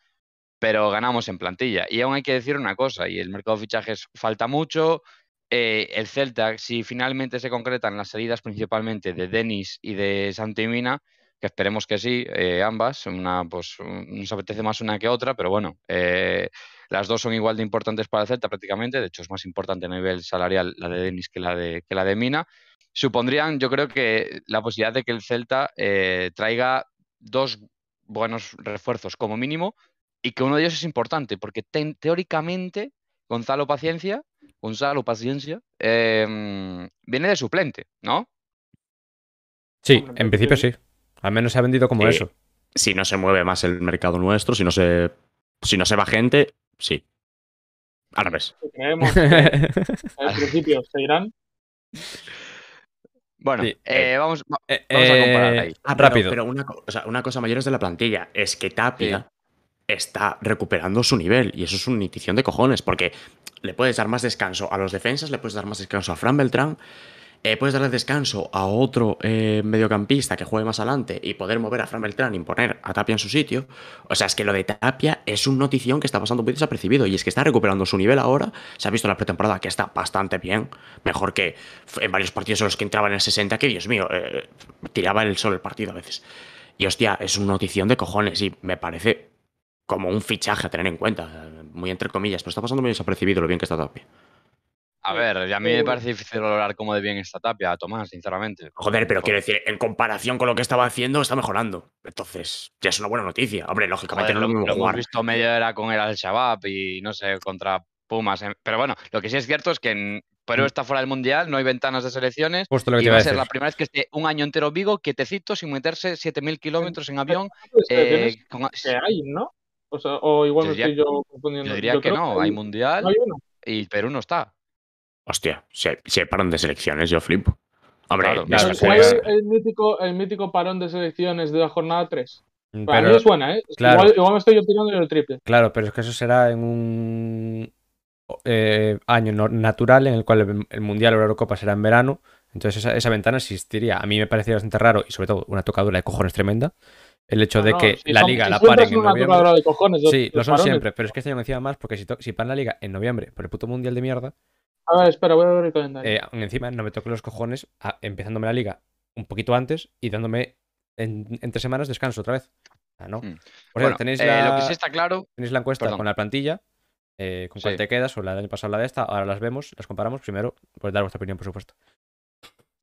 pero ganamos en plantilla. Y aún hay que decir una cosa, y el mercado de fichajes falta mucho. el Celta, si finalmente se concretan las salidas principalmente de Denis y de Santimina, que esperemos que sí, eh, ambas. Una, pues, nos apetece más una que otra, pero bueno, eh, las dos son igual de importantes para el Celta prácticamente. De hecho, es más importante a nivel salarial la de Denis que la de, que la de Mina. Supondrían, yo creo que la posibilidad de que el Celta eh, traiga dos buenos refuerzos como mínimo y que uno de ellos es importante, porque teóricamente Gonzalo Paciencia, Gonzalo Paciencia, em, viene de suplente, ¿no?
Sí, en principio sí. Al menos se ha vendido como eh, eso. Si no se mueve más el mercado nuestro, si no se, si no se va gente, sí. Al revés.
al principio irán. Bueno, eh, eh, vamos, a comparar ahí. Ah, rápido. Pero
una, cosa mayor es de la plantilla. Es que Tapia está recuperando su nivel. Y eso es una nitición de cojones. Porque le puedes dar más descanso a los defensas, le puedes dar más descanso a Fran Beltrán. Eh, puedes darle descanso a otro eh, mediocampista que juegue más adelante y poder mover a Fran Beltrán y poner a Tapia en su sitio. O sea, es que lo de Tapia es un notición que está pasando muy desapercibido y es que está recuperando su nivel ahora. Se ha visto en la pretemporada que está bastante bien, mejor que en varios partidos en los que entraban en el 60, que Dios mío, eh, tiraba el sol el partido a veces. Y hostia, es un notición de cojones y me parece como un fichaje a tener en cuenta, muy entre comillas, pero está pasando muy desapercibido lo bien que está Tapia. A ver, a mí me parece difícil valorar cómo de bien esta Tapia, Tomás, sinceramente. Joder, pero quiero decir, en comparación con lo que estaba haciendo, está mejorando. Entonces, ya es una buena noticia. Hombre, lógicamente no lo, mismo lo jugar. hemos visto medio era con el Al-Shabaab y no sé, contra Pumas. Pero bueno, lo que sí es cierto
es que en Perú está fuera del Mundial, no hay ventanas de selecciones. Justo lo que y va a ser la primera vez que esté un año entero Vigo, quietecito, sin meterse 7.000 kilómetros en avión. Eh, hay, ¿no?
O, igual estoy yo confundiendo. Yo diría que no, hay, Mundial y Perú no está.
Hostia, se, hay parón de selecciones, yo flipo. Hombre, claro,
el, mítico, el mítico parón de selecciones de la jornada 3. Mm, pero, mí suena, ¿eh? igual, me estoy
tirando en el triple. Claro, pero es que eso será en un eh, año natural en el cual el Mundial o la Eurocopa será en verano. Entonces esa, esa, ventana existiría. A mí me parecía bastante raro y sobre todo una tocadura de cojones tremenda. El hecho de que la liga la paren en noviembre. sí, los, lo son siempre, pero es que este año me decía más porque si, si paran la liga en noviembre por el puto mundial de mierda,
a ah, ver, espera, voy a ver el calendario. Eh,
encima no me toque los cojones empezándome la liga un poquito antes y dándome entre semanas descanso otra vez. no. Hmm. tenéis eh, la, lo que sí está claro. Tenéis la encuesta con la plantilla. Eh, con te quedas o la del año pasado la de esta. Ahora las vemos, las comparamos. Primero, pues dar vuestra opinión, por supuesto.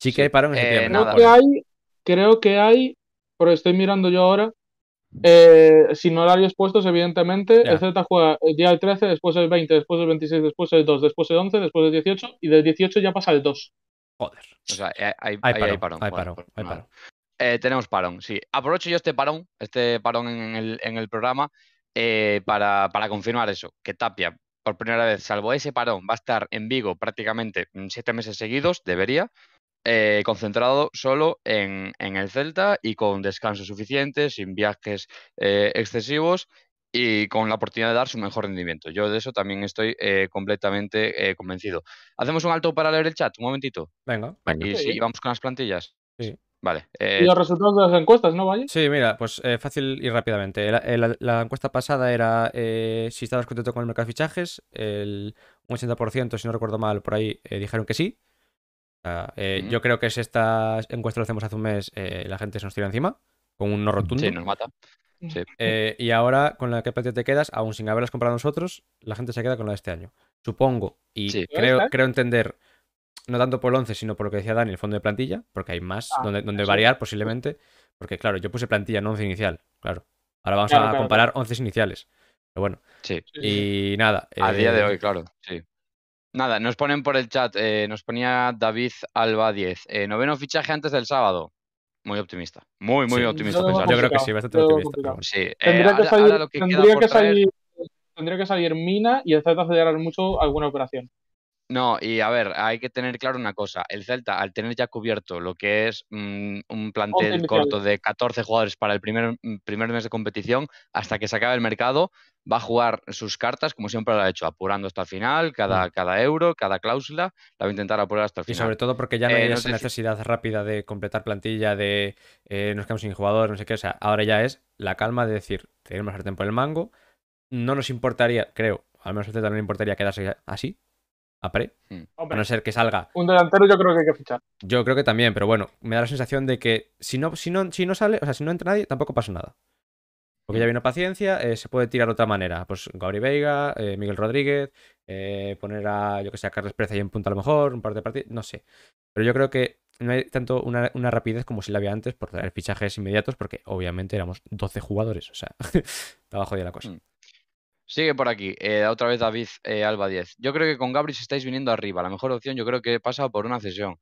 Sí, que hay parón. Eh, creo, que
hay, creo que hay, pero estoy mirando yo ahora, eh, sin horarios puestos, evidentemente. El Z juega el día del 13, después el 20, después el 26, después el 2, después el 11, después el 18 y del 18 ya pasa el 2. Joder. O sea, eh,
hay, hay, parón.
Eh, tenemos parón, sí. Aprovecho yo este parón, este parón en el, programa eh, para, confirmar eso, que Tapia por primera vez, salvo ese parón, va a estar en Vigo prácticamente 7 mm, meses seguidos, debería. Eh, concentrado solo en, el Celta y con descanso suficiente, sin viajes eh, excesivos y con la oportunidad de dar su mejor rendimiento. Yo de eso también estoy eh, completamente convencido. Hacemos un alto para leer el chat, un momentito.
Venga. Y vamos
con las plantillas.
Vale. ¿Y los resultados de las encuestas, no, Valle? Sí, mira, pues fácil y rápidamente. La, encuesta pasada era si estabas contento con el mercado de fichajes, el, un 80%, si no recuerdo mal, por ahí dijeron que sí, eh, yo creo que es estas encuestas lo hacemos hace un mes, eh, la gente se nos tira encima con un no rotundo. Sí, nos mata. Eh, y ahora, con la que te quedas, aún sin haberlas comprado nosotros, la gente se queda con la de este año. Supongo, y creo, creo entender, no tanto por el 11, sino por lo que decía Dani, el fondo de plantilla, porque hay más ah, donde, donde variar posiblemente. Porque, claro, yo puse plantilla no 11 inicial, claro. Ahora vamos a comparar 11 iniciales. Pero bueno. Sí. Y nada. A día de hoy, claro. Sí.
Nada, nos ponen por el chat, eh, nos ponía David Alba 10, eh, noveno fichaje antes del sábado. Muy optimista, muy, muy optimista. Yo creo que sí, bastante optimista. Eh, tendría, que, salir, tendría
que, salir, tendría que Mina y el Z acelerar mucho alguna operación.
No, y a ver, hay que tener claro una cosa. El Celta, al tener ya cubierto lo que es mm, un plantel corto de 14 jugadores para el primer, mm, primer mes de competición, hasta que se acabe el mercado, va a jugar sus cartas, como siempre lo ha hecho, apurando hasta el final, mm. cada, cada euro, cada cláusula, la va a intentar apurar hasta el final. Y sobre todo porque ya no eh, hay esa necesidad
rápida de completar plantilla, de eh, nos quedamos sin jugadores no sé qué. O sea, ahora ya es la calma de decir, tenemos el tiempo en el mango, no nos importaría, creo, al menos a Celta no le importaría quedarse así, a mm. A no ser que salga.
Un delantero yo creo que hay que fichar.
Yo creo que también, pero bueno, me da la sensación de que si no, si si no sale, o sea, si no entra nadie, tampoco pasa nada. Porque ya mm. viene paciencia, eh, se puede tirar de otra manera. Pues Gabri Veiga, eh, Miguel Rodríguez, eh, poner a, yo que sé, a Carles Pérez ahí en punta a lo mejor, un par de partidos, no sé. Pero yo creo que no hay tanto una, rapidez como si la había antes por traer fichajes inmediatos, porque obviamente éramos 12 jugadores, o sea, estaba jodida la cosa. Mm.
Sigue por aquí, eh, otra vez David eh, Alba 10. Yo creo que con Gabri si estáis viniendo arriba, la mejor opción yo creo que pasado por una cesión.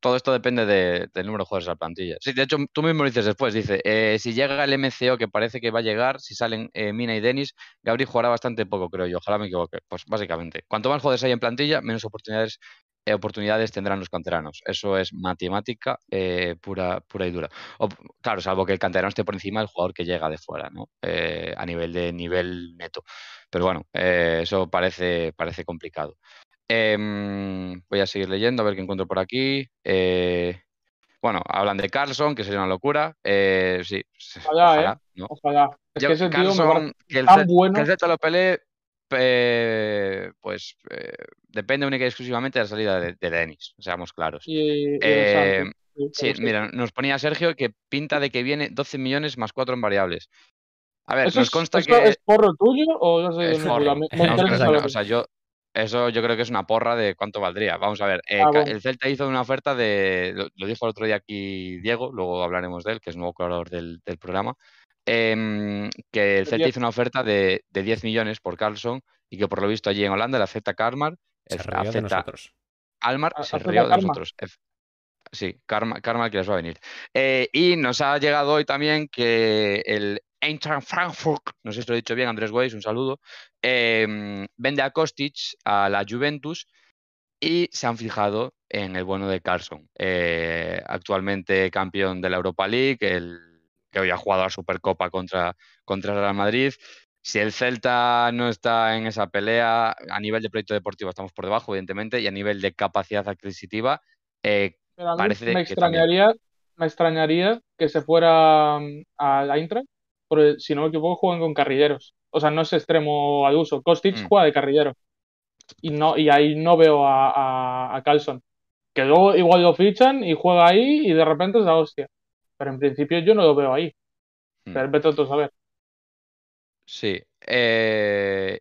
Todo esto depende del número de jugadores a la plantilla. Sí, de hecho, tú mismo lo dices después, dice, eh, si llega el MCO que parece que va a llegar, si salen Mina y Denis, Gabri jugará bastante poco, creo yo. Ojalá me equivoque. Pues básicamente, cuanto más jugadores hay en plantilla, menos oportunidades eh, oportunidades tendrán los canteranos. Eso es matemática eh, pura, y dura. claro, salvo que el canterano esté por encima del jugador que llega de fuera, eh, a nivel de nivel neto. Pero bueno, eso parece, parece complicado. Em, voy a seguir leyendo, a ver qué encuentro por aquí. bueno, hablan de Carlson, que sería una locura. sí, ojalá, ojalá,
ojalá. Es que que el, tan bueno.
lo eh, pues eh, depende única y exclusivamente de la salida de, Denis, seamos claros.
Eh,
mira, nos ponía Sergio que pinta de que viene 12 millones más 4 en variables.
A ver, nos consta es, que. ¿Es porro tuyo o no, o
eso yo creo que es una porra de cuánto valdría. Vamos a ver, ah, el Celta hizo una oferta de, lo, dijo el otro día aquí Diego, luego hablaremos de él, que es nuevo colaborador del programa, Em, que el Celta hizo una oferta de, de, 10 millones por Carlson y que por lo visto allí en Holanda la acepta Karmar. Se rió de nosotros. Almar se rió de nosotros. Sí, Karma, Karma que les va a venir. Eh, y nos ha llegado hoy también que el Eintracht Frankfurt, no sé si lo he dicho bien, Andrés Weiss, un saludo, em, vende a Kostic a la Juventus y se han fijado en el bueno de Carlson, eh, actualmente campeón de la Europa League, el que hoy ha jugado la Supercopa contra, contra Real Madrid. Si el Celta no está en esa pelea, a nivel de proyecto deportivo estamos por debajo, evidentemente, y a nivel de capacidad adquisitiva, eh, parece me extrañaría,
me extrañaría que se fuera mm, a la Intra, porque si no me equivoco, juegan con carrilleros. O sea, no es extremo al uso. Kostic mm. juega de carrillero. Y, no, y ahí no veo a, a, a Carlson. Que luego igual lo fichan y juega ahí y de repente es la hostia. Pero en principio yo no lo veo ahí. Hmm. Pero saber. Sí.
Eh,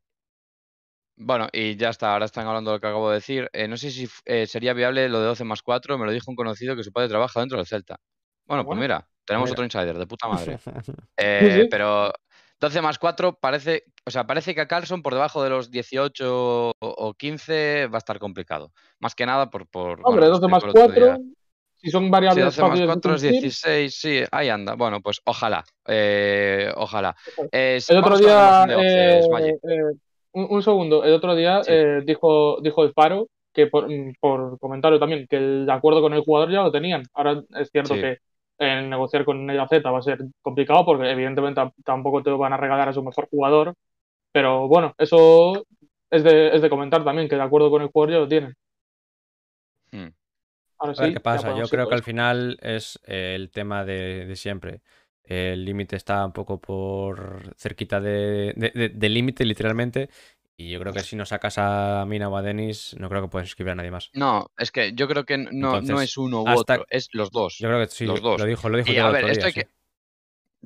bueno, y ya está, ahora están hablando de lo que acabo de decir. Eh, no sé si eh, sería viable lo de 12 más 4, me lo dijo un conocido que su padre trabaja dentro del Celta. Bueno, pues mira, tenemos otro insider, de puta madre. pero 12 más 4 parece, o sea, parece que a Carlson por debajo de los 18 o 15 va a estar complicado. Más que nada por... por Hombre, 12 más 4,
si son variables. Si 12
16, sí, ahí anda. Bueno, pues ojalá, eh, ojalá. Eh, el otro día, eh,
un, segundo, el otro día dijo, dijo el paro que mm, por, comentario también, que el acuerdo con el jugador ya lo tenían. Ahora es cierto que el negociar con el AZ va a ser complicado porque evidentemente tampoco te lo van a regalar a su mejor jugador. Pero bueno, eso es de, comentar también, que el acuerdo con el jugador ya lo tienen.
Hmm qué pasa. Yo creo que al final es eh, el tema de, siempre. El límite está un poco por cerquita de, del límite, literalmente. Y yo creo que pues si no sacas a Mina o a Denis, no creo que puedas escribir a nadie más.
No, es que yo creo que no, es uno u otro, es los dos.
Yo creo que sí, los dos. lo dijo, lo dijo. Y a ver, esto hay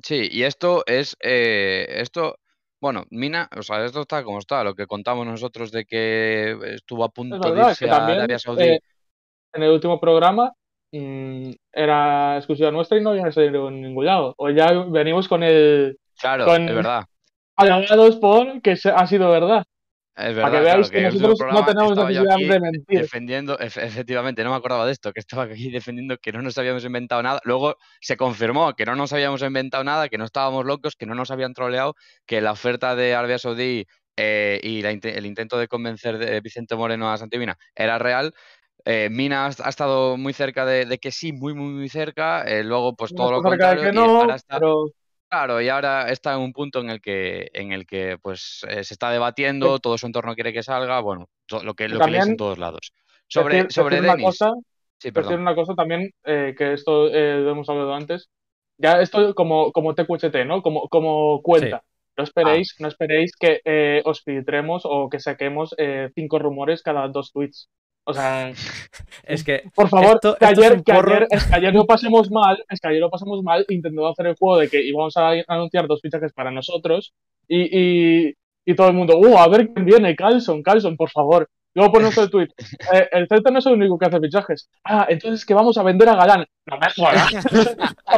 sí. y esto es, eh, esto, bueno, Mina, o sea, esto está como está, lo que contamos nosotros de que estuvo a punto de irse a Arabia Saudí. Eh,
en el último programa mm, era exclusiva nuestra y no había salido en ningún lado. O ya venimos con el. Claro, con, es verdad. por que ha sido verdad. Es verdad. Para que veáis que, nosotros no tenemos necesidad de mentir.
Defendiendo, efectivamente, no me acordaba de esto, que estaba aquí defendiendo que no nos habíamos inventado nada. Luego se confirmó que no nos habíamos inventado nada, que no estábamos locos, que no nos habían troleado, que la oferta de Arabia Saudí eh, y el intento de convencer de eh, Vicente Moreno a Santivina era real, eh, Mina ha, estado muy cerca de, que sí, muy, muy, muy cerca. Eh, luego, pues todo lo contrario. Que Claro, y ahora está en un punto en el que, en el que pues, eh, se está debatiendo, todo su entorno quiere que salga, bueno, lo que, lo que en todos lados.
Sobre, sobre Una cosa, perdón. una cosa también, eh, que esto lo hemos hablado antes. Ya esto como, como TQHT, ¿no? Como, como cuenta. No esperéis, ah. no esperéis que os filtremos o que saquemos cinco rumores cada dos tweets. O sea, es que. Por favor, ayer, ayer, no pasemos mal, es que ayer lo pasemos mal intentando hacer el juego de que íbamos a anunciar dos fichajes para nosotros y, todo el mundo, uh, a ver quién viene, Carlson, Carlson, por favor. Luego ponemos el tweet, el Celta no es el único que hace fichajes. Ah, entonces que vamos a vender a Galán. No me jodas.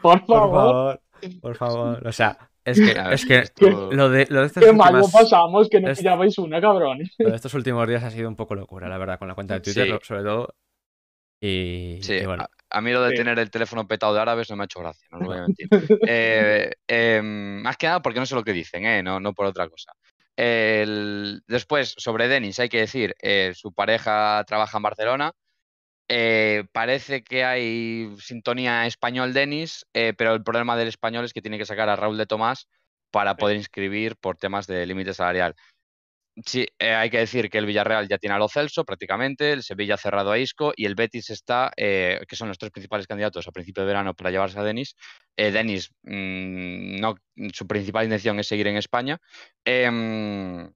Por favor. Por favor. O sea, es que, lo de, lo de mal pasamos
que no una, cabrón. Pero estos
últimos días ha sido un poco locura, la verdad, con la cuenta de Twitter, sobre todo. Y, sí, bueno.
a, mí lo de tener el teléfono petado de árabes no me ha hecho gracia, no lo voy a mentir. Eh, eh, más que nada porque no sé lo que dicen, eh, no, no por otra cosa. Después, sobre Denis, hay que decir, su pareja trabaja en Barcelona, eh, parece que hay sintonía español-Denis, eh, pero el problema del español es que tiene que sacar a Raúl de Tomás para poder inscribir por temas de límite salarial. Sí, eh, hay que decir que el Villarreal ya tiene a Lo Celso prácticamente, el Sevilla ha cerrado a Isco y el Betis está, eh, que son los tres principales candidatos a principio de verano para llevarse a Denis. Denis, mm, no, su principal intención es seguir en España. Em,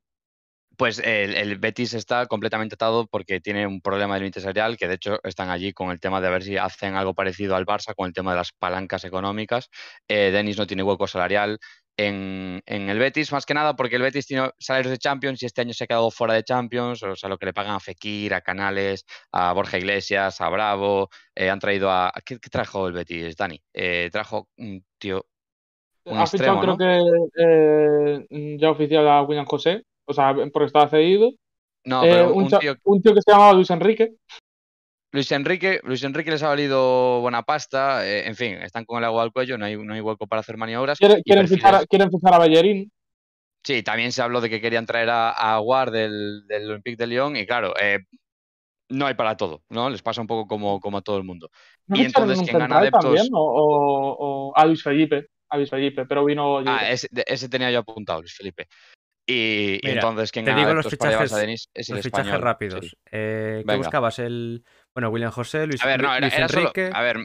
pues el, Betis está completamente atado porque tiene un problema de límite salarial, que de hecho están allí con el tema de ver si hacen algo parecido al Barça con el tema de las palancas económicas. Eh, Denis no tiene hueco salarial en, el Betis, más que nada porque el Betis tiene salarios de Champions y este año se ha quedado fuera de Champions, o sea, lo que le pagan a Fekir, a Canales, a Borja Iglesias, a Bravo, eh, han traído a... ¿Qué, trajo el Betis, Dani? Eh, trajo un tío... ha fichado,
creo que ya oficial a William José, o sea, porque estaba cedido. No, eh, un, tío... que se llamaba Luis Enrique. Luis Enrique, Luis Enrique les ha valido
buena pasta, eh, en fin, están con el agua al cuello, no hay, no hay hueco para hacer maniobras. Quieren, quieren, fichar, a,
quieren Ballerín.
Sí, también se habló de que querían traer a, a del, Olympique de Lyon y claro, eh, no hay para todo, ¿no? Les pasa un poco como, como a todo el mundo. y entonces, ¿quién gana adeptos? También,
o, a Luis Felipe, a Luis Felipe, pero vino... Ah,
ese, tenía yo apuntado, Luis Felipe. Y, entonces, ¿quién te digo los fichajes, a Denis los español, rápidos.
Eh, ¿Qué buscabas? bueno, William José, Luis, a ver, no, era, Enrique.
a ver,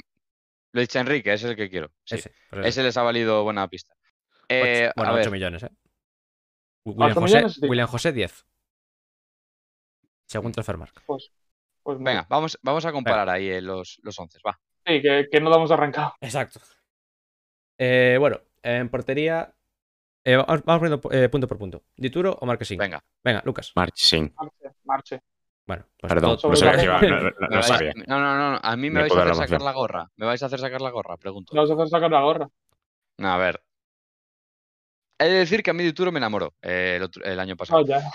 Luis Enrique, ese es el que quiero. Pues ese, les ha valido buena pista. Eh, bueno, 8 millones, ¿eh? Ah,
William José, William José, 10.
Según mm. Transfermark.
Pues, pues Venga, vamos, a comparar ahí eh, los, 11, va.
Sí, que, que no damos arrancado. Exacto. bueno, en portería, eh, vamos, poniendo eh, punto por punto. ¿Dituro o Marquesín? Venga. Venga, Lucas. Marchesín.
Marche, marche.
Bueno, pues Perdón, no sabía no, no, no, sabía. no, no, no, a mí me, vais a hacer sacar la
gorra. ¿Me vais a hacer sacar la gorra? Pregunto. ¿Me vais a hacer sacar la gorra? A ver. He de decir que a mí Dituro me enamoró eh, el, año pasado. Ah,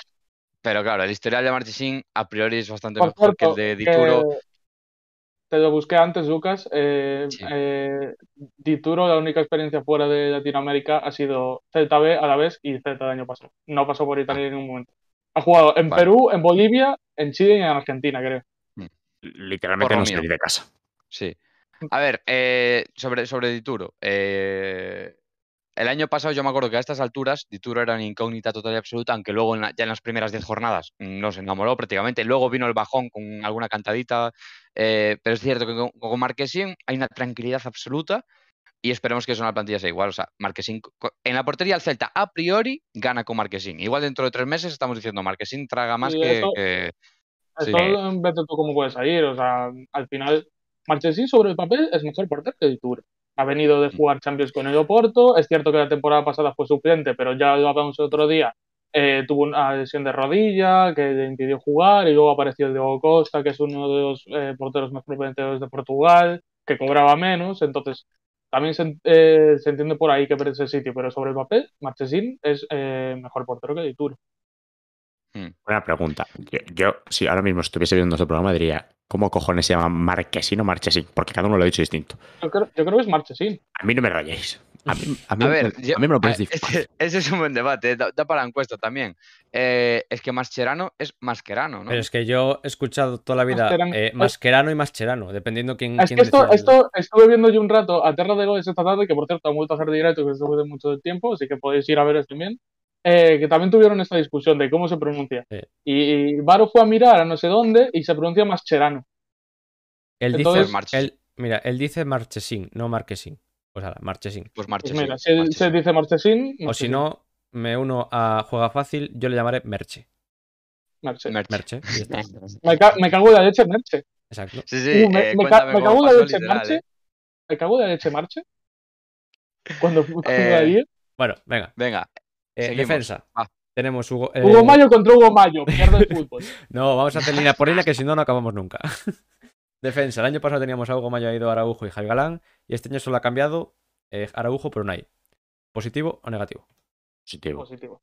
Pero claro, el historial de Marchesín a priori es bastante mejor que el de Dituro,
lo busqué antes, Lucas. Eh, eh, Dituro, la única experiencia fuera de Latinoamérica ha sido Celta B a la vez y Celta el año pasado. No pasó por Italia en ningún momento. Ha jugado en Perú, en Bolivia, en Chile y en Argentina, creo. Mm. Literalmente no salí de casa. Sí.
A ver, eh, sobre, sobre Dituro. Eh, el año pasado yo me acuerdo que a estas alturas Dituro era una incógnita total y absoluta, aunque luego ya en las primeras 10 jornadas mm, nos enamoró prácticamente. Luego vino el bajón con alguna cantadita, eh, pero es cierto que con, Marquesín hay una tranquilidad absoluta y esperemos que eso en la plantilla sea igual. O sea, Marquesín en la
portería el Celta a priori
gana con Marquesín. Igual dentro de tres meses estamos diciendo Marquesín traga más que... Esto que...
Eso tú cómo puedes salir. O sea, al final Marquesín sobre el papel es mejor portero que Dituro ha venido de mm. jugar Champions con el Oporto. Es cierto que la temporada pasada fue suplente, pero ya lo hablamos otro día. Eh, tuvo una lesión de rodilla que le impidió jugar y luego apareció el Diego Costa, que es uno de los eh, porteros más propietarios de Portugal, que cobraba menos. Entonces, también se, eh, entiende por ahí que perece ese sitio, pero sobre el papel, Marchesín es mejor portero que Dituro.
Buena mm. pregunta. Yo, yo, si ahora mismo estuviese viendo nuestro programa, diría, ¿Cómo cojones se llama Marquesín o Marchesín? Porque cada uno lo ha dicho distinto.
Yo creo, yo creo que es Marchesín.
A mí no me rayéis. A mí, a ver, a mí me lo pones difícil.
Ese, es un buen debate, da, para la encuesta también. Eh, es que Mascherano es Mascherano,
¿no?
Pero es que yo he escuchado toda la vida Mascherano, eh, y Mascherano, dependiendo quién. Es quién que esto,
esto estuve viendo yo un rato a Terra de Gómez esta tarde, que por cierto ha vuelto a hacer directo que se de mucho tiempo, así que podéis ir a ver también. Eh, que también tuvieron esta discusión de cómo se pronuncia. Y, Varo fue a mirar a no sé dónde y se pronuncia Mascherano.
Él dice, él, mira, él dice Marchesín, no Marquesín. Pues ahora, Marchesín. Pues Marchesín. Pues mira, si él
se dice Marchesín.
O si no, me uno a Juega Fácil, yo le llamaré Merche. Merche. Merche.
me, cago de la leche, Merche. Exacto. Sí, sí, uh, eh, eh. me, cago en la leche, Marche. Me cago de la leche, Marche. Cuando eh...
Bueno, venga. Venga, eh, defensa. Tenemos eh, Hugo, Mayo
contra Hugo Mayo, el fútbol. no, vamos a hacer línea
por línea que si no, no acabamos nunca. defensa. El año pasado teníamos a Hugo Mayo, ha ido Araujo y Javier Galán. Y este año solo ha cambiado eh, Araujo por Unai. ¿Positivo o negativo?
Positivo. Positivo.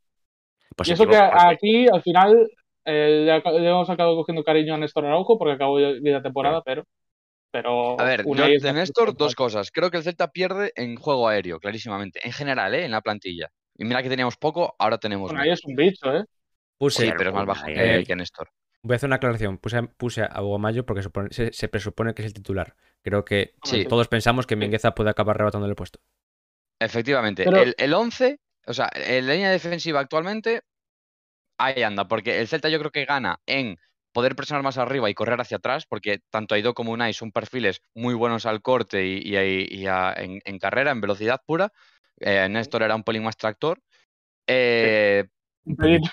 Y eso que
aquí, al final, eh, le, hemos acabado cogiendo cariño a Néstor Araujo porque acabó la temporada, pero... Pero a ver, yo,
de Néstor, dos cosas. Creo que el Celta pierde en juego aéreo, clarísimamente. En general, ¿eh? en la plantilla. Y mira que teníamos poco, ahora tenemos. Bueno, ahí es un bicho, ¿eh? Puse, sí, pero es más baja que, Néstor.
Voy a hacer una aclaración. Puse, puse a Hugo Mayo porque se, presupone que es el titular. Creo que ah, todos pensamos que Mingueza puede acabar arrebatando el puesto.
Efectivamente. El 11, o sea, en línea defensiva actualmente, ahí anda. Porque el Celta yo creo que gana en poder presionar más arriba y correr hacia atrás, porque tanto Aido como Unai son perfiles muy buenos al corte y, y, en, en, carrera, en velocidad pura, eh, Néstor era un pelín más eh,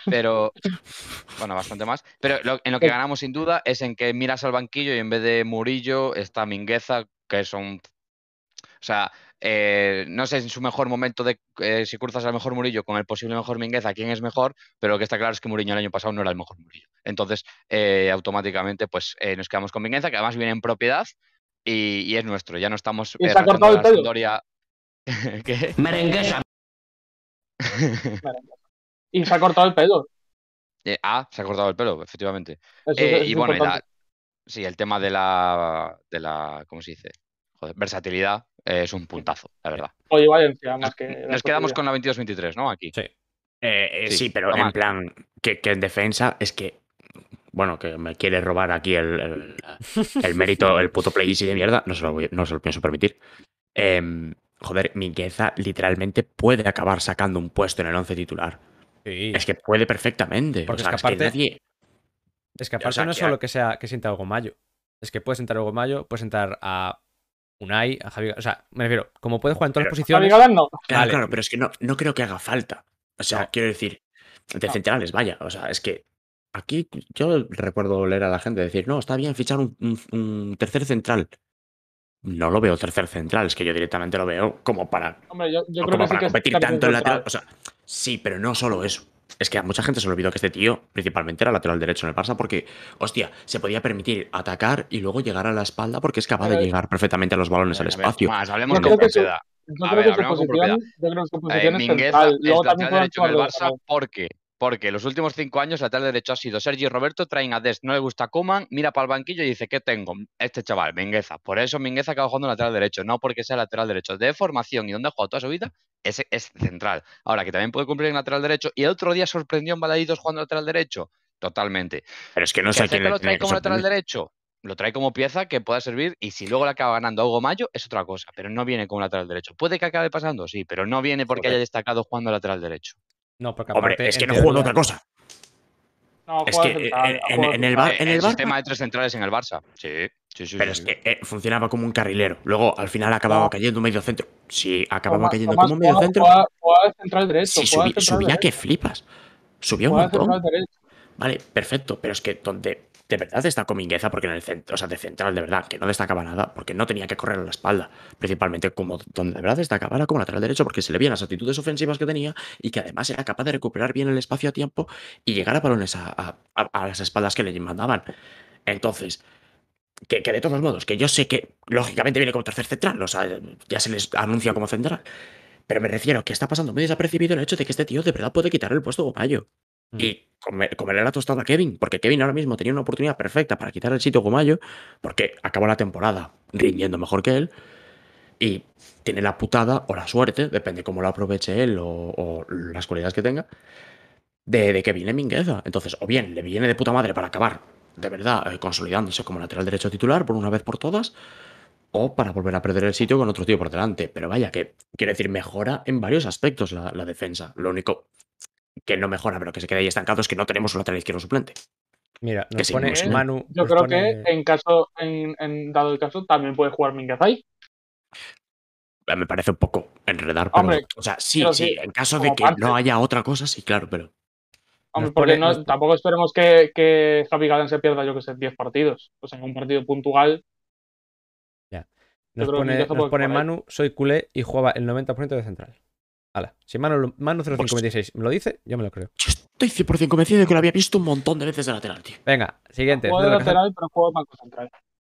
pero, bueno, bastante más. Pero en lo que eh. ganamos sin duda es en que miras al banquillo y en vez de Murillo está Mingueza, que son. O sea, no sé en su mejor momento de si cruzas al mejor Murillo con el posible mejor Mingueza, quién es mejor, pero lo que está claro es que Murillo el año pasado no era el mejor Murillo. Entonces, automáticamente, pues nos quedamos con Mingueza, que además viene en propiedad y, es nuestro. Ya no estamos. en se ha cortado
Merenguesa.
y se ha cortado el pelo.
Eh, ah, se ha cortado el pelo, efectivamente. Eh, y bueno, sí, el tema de la, de la, ¿cómo se dice?
Joder, versatilidad eh, es un puntazo, la verdad.
Nos, quedamos con
la 22-23, ¿no? Aquí. Sí. Sí, pero en
plan, que, en defensa es que bueno, que me quiere robar aquí el, el, mérito, el puto play easy de mierda, no se lo, no se lo pienso permitir. Eh, joder, Mingueza literalmente puede acabar sacando un puesto en el once titular. Sí. Es que puede perfectamente. Porque es que aparte, no es solo
que sea que sienta algo mayo. Es que puede sentar algo mayo, puede sentar a
Unai, a Javi. O sea, me refiero, como puede jugar en todas las posiciones. Claro, claro, pero es que no, no creo que haga falta. O sea, quiero decir, de centrales, vaya. O sea, es que aquí yo recuerdo leer a la gente decir, no, está bien fichar un tercer central no lo veo tercer central, es que yo directamente lo veo como para,
competir tanto en lateral.
sí, pero no solo eso. Es que a mucha gente se le olvidó que este tío principalmente era lateral derecho en el Barça porque, hostia, se podía permitir atacar y luego llegar a la espalda porque es capaz de llegar perfectamente a los balones al espacio. Más, hablemos de propiedad. Yo es lateral derecho en el Barça
porque porque los últimos cinco años lateral derecho ha sido Sergi Roberto, traen a no le gusta Kuman, mira para el banquillo y dice, ¿qué tengo? Este chaval, Mingueza. Por eso Mingueza acaba jugando lateral derecho, no porque sea lateral derecho. De formación y donde ha jugado toda su vida, es, central. Ahora, que también puede cumplir en lateral derecho. Y el otro día sorprendió en Baladitos jugando lateral derecho. Totalmente. Pero
es que no sé quién lo trae como lateral
derecho lo trae como pieza que pueda servir y si luego le acaba ganando a Hugo Mayo es otra cosa, pero no viene como lateral derecho. Puede que acabe pasando, sí, pero no viene porque haya destacado jugando
lateral derecho.
No, porque Hombre, es que no juego en otra cosa. No,
es que eh, en, el, en el, sistema de tres centrales en el Barça. Sí, sí, sí. Pero es que
eh, funcionaba como un carrilero. Luego, al final, acababa cayendo un medio centro. Sí, acababa cayendo como un medio centro.
Jugaba, central derecho. Sí, subía que
flipas. Subía un montón. Vale, perfecto. Pero es que donde de verdad destacó Mingueza porque en el centro, o sea, de central, de verdad, que no destacaba nada, porque no tenía que correr a la espalda, principalmente como donde de verdad destacaba era como lateral derecho, porque se le veían las actitudes ofensivas que tenía y que además era capaz de recuperar bien el espacio a tiempo y llegar a balones a, las espaldas que le mandaban. Entonces, que, que, de todos modos, que yo sé que lógicamente viene como tercer central, o sea, ya se les anuncia como central. Pero me refiero que está pasando muy desapercibido el hecho de que este tío de verdad puede quitar el puesto a Mayo y mm. comer, comerle la tostada a Kevin, porque Kevin ahora mismo tenía una oportunidad perfecta para quitar el sitio Mayo, porque acaba la temporada rindiendo mejor que él y tiene la putada o la suerte, depende cómo lo aproveche él o, las cualidades que tenga, de, que viene Mingueza. Entonces, o bien le viene de puta madre para acabar, de verdad, eh, consolidándose como lateral derecho titular por una vez por todas, o para volver a perder el sitio con otro tío por delante. Pero vaya, que quiere decir, mejora en varios aspectos la defensa. Lo único que no mejora, pero que se queda ahí estancado, es que no tenemos un lateral izquierdo suplente.
Mira, pone eh, Yo creo que
en caso, en, dado el caso, también puede jugar Mingazai.
Ah, me parece un poco enredar, o
sea, sí, sí, en caso de que
no haya otra cosa, sí, claro, pero.
tampoco esperemos que, que Javi Galán se pierda, yo que sé, 10 partidos. O sea, en un partido puntual. Ya. pone, nos pone
Manu, soy culé y jugaba el 90% de central. Hala, si mano 0526 me lo dice, yo me lo creo.
estoy 100% convencido de que lo había visto un montón de veces de lateral, tío.
Venga, siguiente. Juego pero juego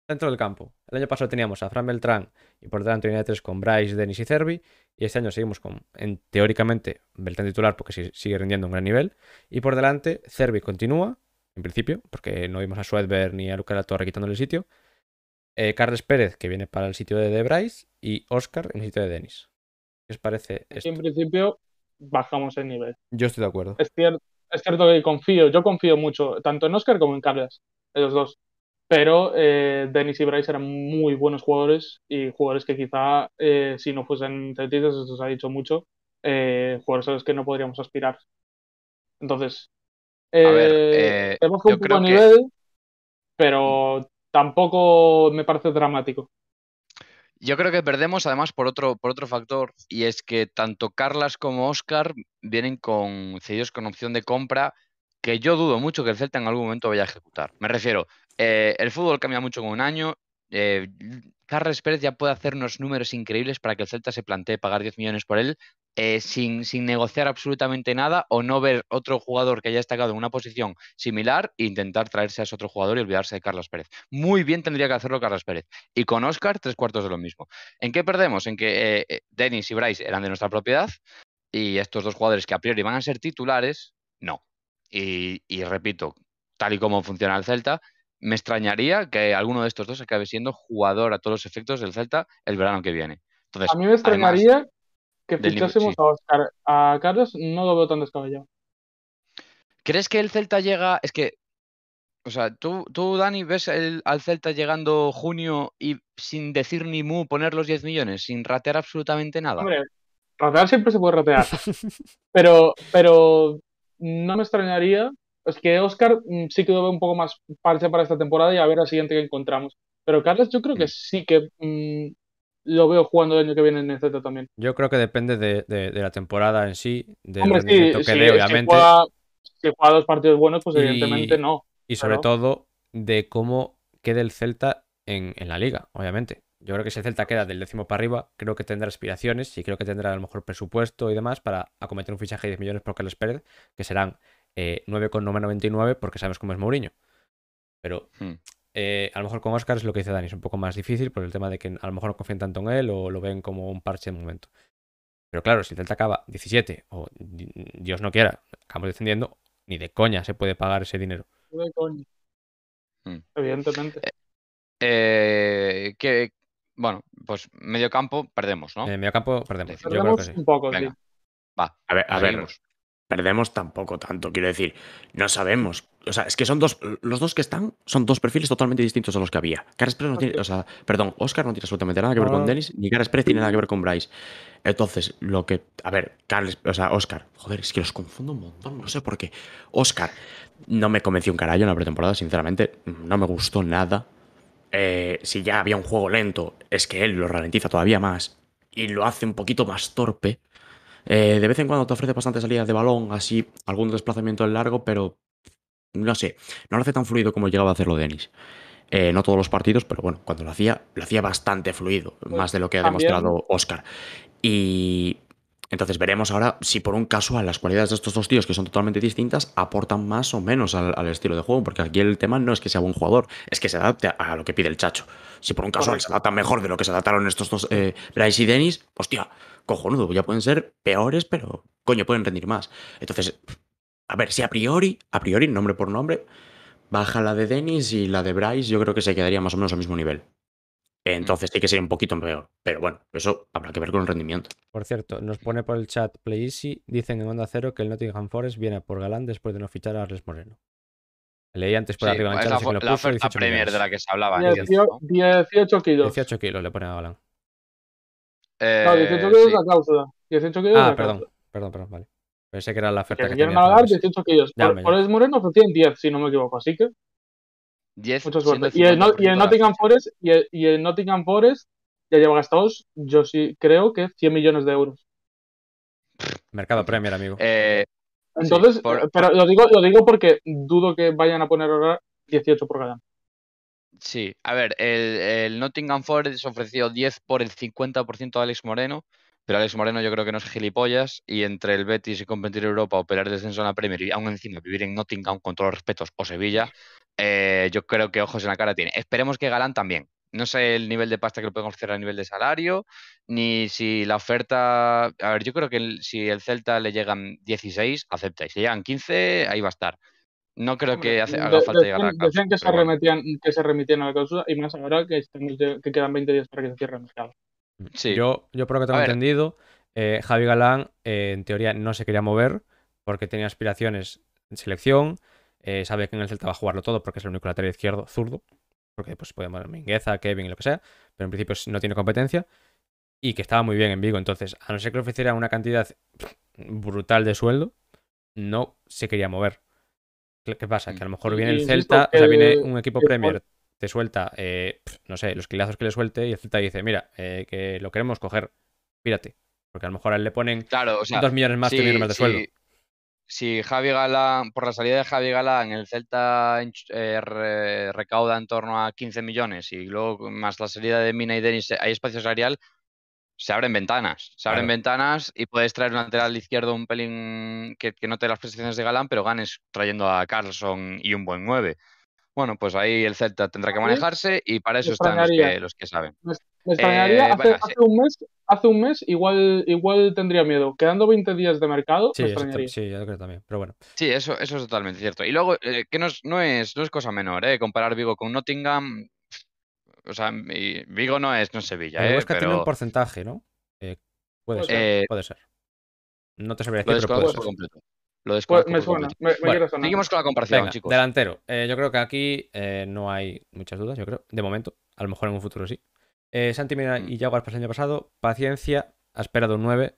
Centro del campo. El año pasado teníamos a Fran Beltrán y por delante unidad con Bryce, Denis y Cervi. Y este año seguimos con, en, teóricamente, Beltrán titular porque sigue rindiendo un gran nivel. Y por delante, Cervi continúa, en principio, porque no vimos a Swedberg ni a Lucas La Torre quitándole el sitio. Eh, Carles Pérez, que viene para el sitio de, de Bryce, y Oscar en el sitio de Denis. ¿Qué os parece
esto? En principio, bajamos el nivel.
Yo estoy de acuerdo.
Es cierto, es cierto que confío, yo confío mucho, tanto en Oscar como en en los dos. Pero eh, Dennis y Bryce eran muy buenos jugadores y jugadores que quizá, eh, si no fuesen celtistas, eso se ha dicho mucho, eh, jugadores a los que no podríamos aspirar. Entonces, eh, hemos un poco nivel, pero tampoco me parece dramático.
Yo creo que perdemos además por otro, por otro factor, y es que tanto Carlas como Oscar vienen con cedidos con opción de compra que yo dudo mucho que el Celta en algún momento vaya a ejecutar. Me refiero, eh, el fútbol cambia mucho con un año. Eh, Carles Pérez ya puede hacer unos números increíbles para que el Celta se plantee pagar 10 millones por él, eh, sin, negociar absolutamente nada o no ver otro jugador que haya destacado en una posición similar e intentar traerse a ese otro jugador y olvidarse de Carlos Pérez. Muy bien tendría que hacerlo Carlos Pérez. Y con Oscar, tres cuartos de lo mismo. ¿En qué perdemos? En que eh, eh, Denis y Bryce eran de nuestra propiedad y estos dos jugadores que a priori van a ser titulares, no. Y, repito, tal y como funciona el Celta, me extrañaría que alguno de estos dos acabe siendo jugador a todos los efectos del Celta el verano que viene. Entonces, a mí me extrañaría
que fichásemos a Oscar. A Carlos no lo veo tan descabellado. ¿Crees que el Celta llega? Es que, o
sea, tú, tú Dani, ves el, al Celta llegando junio y sin decir ni mu poner los 10 millones, sin ratear absolutamente nada. Hombre,
ratear siempre se puede ratear. pero, pero no me extrañaría. Es que Oscar mm, sí que un poco más parche para esta temporada y a ver al siguiente que encontramos. Pero Carlos, yo creo que mm. sí que mm, lo veo jugando el año que viene en el Z también.
Yo creo que depende de, la temporada en sí, del rendimiento que dé, obviamente.
Si juega, dos partidos buenos, pues evidentemente no. Y sobre
todo de cómo quede el Celta en, la liga, obviamente. Yo creo que si el Celta queda del décimo para arriba, creo que tendrá aspiraciones y creo que tendrá el mejor presupuesto y demás para acometer un fichaje de 10 millones por les Pérez, que serán 9,99 eh, porque sabes cómo es Mourinho. Pero hmm. Eh, a lo mejor con Oscar es lo que dice Dani, es un poco más difícil por el tema de que a lo mejor no confían tanto en él o lo ven como un parche de momento. Pero claro, si el acaba 17 o Dios no quiera, acabamos descendiendo, ni de coña se puede pagar ese dinero.
de coña.
Mm. Evidentemente. Eh,
eh, que, bueno, pues
medio campo perdemos, ¿no? medio campo
perdemos. un poco,
Va, a ver, a ver, perdemos tampoco tanto. Quiero decir, no sabemos. O sea, es que son dos. Los dos que están son dos perfiles totalmente distintos a los que había. Carles no tiene. O sea, perdón, Oscar no tiene absolutamente nada que ver con ah. Dennis, ni Carles tiene nada que ver con Bryce. Entonces, lo que. A ver, Carles, o sea, Oscar. Joder, es que los confundo un montón, no sé por qué. Oscar no me convenció un carajo en la pretemporada, sinceramente. No me gustó nada. Eh, si ya había un juego lento, es que él lo ralentiza todavía más y lo hace un poquito más torpe. Eh, de vez en cuando te ofrece bastante salida de balón, así algún desplazamiento en largo, pero no sé, no lo hace tan fluido como llegaba a hacerlo Denis. Eh, no todos los partidos, pero bueno, cuando lo hacía, lo hacía bastante fluido, más de lo que ha demostrado Oscar. Y entonces veremos ahora si por un casual las cualidades de estos dos tíos, que son totalmente distintas, aportan más o menos al, estilo de juego, porque aquí el tema no es que sea buen jugador, es que se adapte a, lo que pide el chacho. Si por un casual se adapta mejor de lo que se adaptaron estos dos, eh, Bryce y Dennis, hostia, cojonudo, ya pueden ser peores, pero coño, pueden rendir más. Entonces, a ver, si a priori, a priori, nombre por nombre, baja la de Dennis y la de Bryce, yo creo que se quedaría más o menos al mismo nivel. Entonces hay que ser un poquito peor. Pero bueno, eso habrá que ver con el rendimiento.
Por cierto, nos pone por el chat Play Easy, dicen en Onda Cero que el Nottingham Forest viene por Galán después de no fichar a Arles Moreno.
Leí antes por arriba
en pues chat. La, que la, la Premier de la que se hablaba. 18, 18 kilos. 18 kilos le pone a Galán. Eh, 18 kilos la
cláusula. 18 kilos ah, perdón, perdón, perdón, vale. Pensé que era
la oferta que, que tenía. A
18 kilos. por, por el Moreno ofrecían 10, si no me equivoco, así que... 10, Mucha suerte. Y el, y Nottingham Forest, y el, Nottingham Forest ya lleva gastados, yo sí creo que 100 millones de euros.
Mercado Premier, amigo.
Eh, Entonces, pero lo digo, lo digo porque dudo que vayan a poner ahora 18 por cada.
Sí, a ver, el, Nottingham Forest ofreció 10 por el 50% a Alex Moreno, pero Alex Moreno yo creo que no es gilipollas y entre el Betis y competir Europa operar pelear descenso en la Premier y aún encima vivir en Nottingham con todos los respetos o Sevilla, eh, yo creo que ojos en la cara tiene. Esperemos que Galán también. No sé el nivel de pasta que lo podemos hacer a nivel de salario, ni si la oferta... A ver, yo creo que si el Celta le llegan 16, acepta. Y si llegan 15, ahí va a estar. No creo que hace, haga falta llegar a la que
se, remitían, que se remitían a la causa y más ahora que, que quedan 20 días para que se cierre el mercado.
Sí. Yo, yo por lo que tengo entendido, eh, Javi Galán eh, en teoría no se quería mover porque tenía aspiraciones en selección. Eh, sabe que en el Celta va a jugarlo todo porque es el único lateral izquierdo zurdo. Porque pues puede mover Mingueza, Kevin y lo que sea. Pero en principio no tiene competencia. Y que estaba muy bien en Vigo. Entonces, a no ser que le ofreciera una cantidad brutal de sueldo, no se quería mover. ¿Qué pasa? Que a lo mejor viene el Celta, o sea, viene un equipo Premier, te suelta, eh, no sé, los quilazos que le suelte y el Celta dice, mira, eh, que lo queremos coger, pírate. Porque a lo mejor a él le ponen claro, dos millones más, de sueldo.
Si Javi Gala por la salida de Javi en el Celta eh, recauda en torno a 15 millones y luego más la salida de Mina y Denis, hay espacio salarial, se abren ventanas, se abren ventanas y puedes traer un lateral izquierdo un pelín que, no te las prestaciones de Galán, pero ganes trayendo a Carlson y un buen 9. Bueno, pues ahí el Celta tendrá que manejarse y para eso están los que, saben.
hace, un mes, igual, igual tendría miedo. Quedando 20 días de mercado, sí,
sí yo creo también, bueno.
Sí, eso, eso es totalmente cierto. Y luego, eh, que no es, no es, no cosa menor, eh, comparar vivo con Nottingham, o sea, Vigo no es, no Sevilla. Pero eh, tiene un
porcentaje, ¿no? Eh, puede, pues, ser, eh, puede ser. No te sabría que pero Lo pues, descuento. me seguimos con la comparación, chicos. Delantero. Eh, yo creo que aquí no hay muchas dudas, yo creo. De momento. A lo mejor en un futuro sí. Santi Mina y mm. Yago Aspas el año pasado. Paciencia. Ha esperado un 9.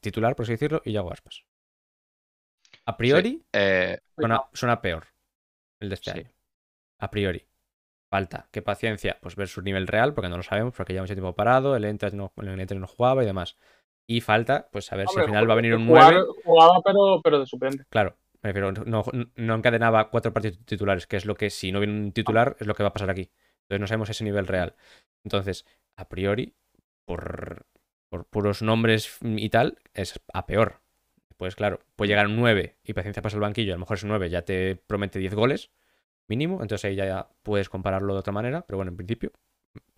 titular, por así decirlo. Y Yago Aspas. A priori. Suena, peor. El de este A priori. Falta. ¿Qué paciencia? Pues ver su nivel real, porque no lo sabemos, porque lleva mucho tiempo parado, el Entra no, el no jugaba y demás. Y falta, pues saber si al final va a venir un 9.
Jugaba, pero, pero de suplente.
Claro, me no, encadenaba cuatro partidos titulares, que es lo que si no viene un titular es lo que va a pasar aquí. Entonces no sabemos ese nivel real. Entonces, a priori, por, por puros nombres y tal, es a peor. Pues claro, puede llegar un 9 y paciencia pasa al banquillo, a lo mejor es un 9, ya te promete 10 goles mínimo. Entonces ahí ya, puedes compararlo de otra manera, pero bueno, en principio,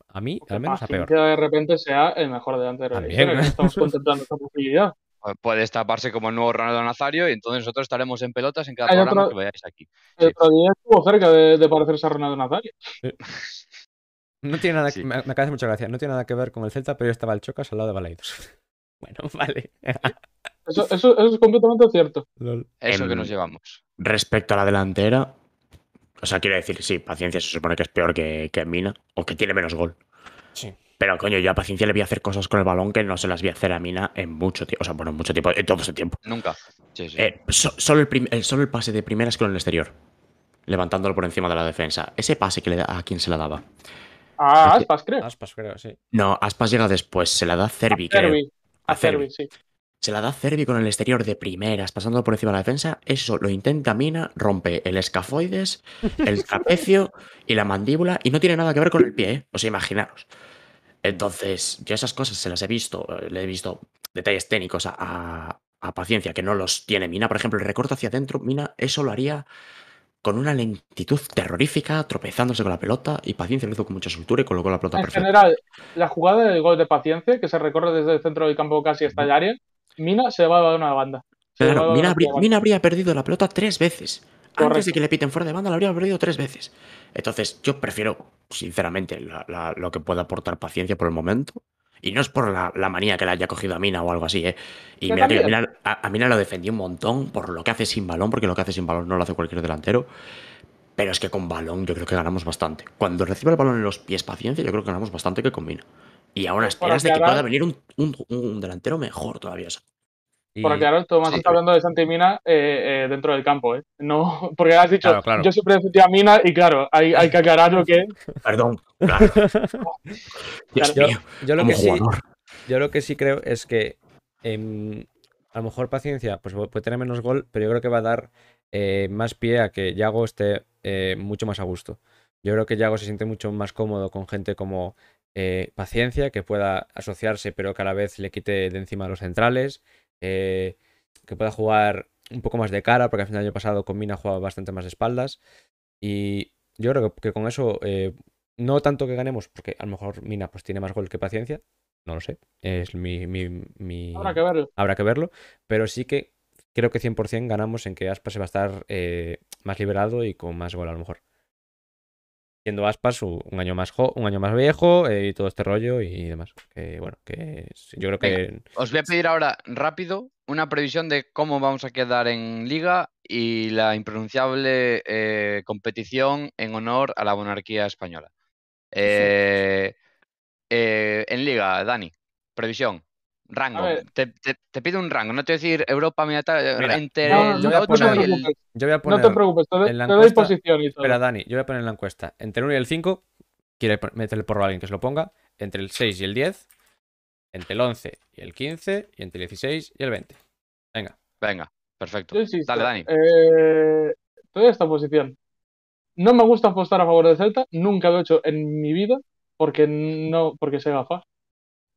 a mí al menos a peor. Que
de repente sea el mejor delantero estamos contemplando esa posibilidad.
Puede taparse como el nuevo
Ronaldo Nazario y entonces nosotros estaremos en pelotas en cada programa que vayáis aquí.
estuvo cerca de, parecerse a Ronaldo Nazario. No tiene nada que... me, mucha gracia. No tiene
nada que ver con el Celta, pero yo estaba el Chocas al lado de Balaidos. Bueno, vale.
Eso, es completamente cierto. Eso que em, nos
llevamos.
Respecto a la delantera, o sea, quiero decir, sí, paciencia se supone que es peor que, Mina o que tiene menos gol. Sí. Pero coño, yo a Paciencia le voy a hacer cosas con el balón que no se las voy a hacer a Mina en mucho tiempo. O sea, bueno, en mucho tiempo, en todo ese tiempo. Nunca. Eh, solo, el solo, el pase de primeras con el exterior, levantándolo por encima de la defensa. Ese pase que le da a quién se la daba.
A Aspas, creo. Aspas, creo, sí.
No, Aspas llega después, se la da a Cervi.
A, a Cervi, sí.
Se la da Cervi con el exterior de primeras, pasando por encima de la defensa. Eso lo intenta Mina, rompe el escafoides, el trapecio y la mandíbula y no tiene nada que ver con el pie, ¿eh? o imaginaros. Entonces, yo esas cosas se las he visto, eh, le he visto detalles técnicos a, paciencia que no los tiene Mina. Por ejemplo, el recorte hacia adentro, Mina eso lo haría con una lentitud terrorífica, tropezándose con la pelota y Paciencia lo hizo con mucha soltura y colocó la pelota perfecta. En
general, la jugada del gol de Paciencia, que se recorre desde el centro del campo casi hasta el área, Mina se va a una banda.
Mina, habría, perdido la pelota tres veces. Antes de que le piten fuera de banda, la habría perdido tres veces. Entonces, yo prefiero, sinceramente, lo que pueda aportar paciencia por el momento. Y no es por la, manía que le haya cogido a Mina o algo así, ¿eh? Y mira, a, Mina, Mina, lo defendí un montón por lo que hace sin balón, porque lo que hace sin balón no lo hace cualquier delantero. Pero es que con balón yo creo que ganamos bastante. Cuando recibe el balón en los pies paciencia, yo creo que ganamos bastante que con Mina. Y ahora esperas de que pueda venir un, delantero mejor todavía. Y... Por aclarar, Tomás está
hablando de Santi Mina eh, eh, dentro del campo, ¿eh? No, porque has dicho, yo siempre decía a Mina y claro, hay, hay que aclarar lo que... Perdón, yo,
lo que sí, creo es que em, a lo mejor paciencia, pues puede tener menos gol, pero yo creo que va a dar eh, más pie a que Yago esté mucho más a gusto. Yo creo que Yago se siente mucho más cómodo con gente como eh, paciencia, que pueda asociarse pero que a la vez le quite de encima los centrales, eh, que pueda jugar un poco más de cara, porque al final del año pasado con Mina jugaba bastante más de espaldas. Y yo creo que, con eso, eh, no tanto que ganemos, porque a lo mejor Mina pues tiene más gol que paciencia, no lo sé, es mi... mi, Habrá, que verlo. Habrá que verlo, pero sí que creo que 100% ganamos en que Aspas se va a estar más liberado y con más gol a lo mejor siendo Aspas un año más un año más viejo eh, y todo este rollo y demás. Que bueno, que yo creo que.
os voy a pedir ahora rápido una previsión de cómo vamos a quedar en Liga y la impronunciable eh, competición en honor a la monarquía española. Eh, en Liga, Dani, previsión rango. Te, pido un rango. No te voy a decir Europa, mira,
entre el 8 y el... Yo no te preocupes, te, doy, posición
y todo. Espera, Dani, yo voy a poner la encuesta. Entre el 1 y el 5, quiere meterle por a alguien que se lo ponga. Entre el 6 y el 10, entre el 11 y el 15, y entre el 16 y el 20. Venga. Venga, perfecto.
Dale, Dani. Eh, toda esta posición. No me gusta apostar a favor de Celta, nunca lo he hecho en mi vida, porque no, porque se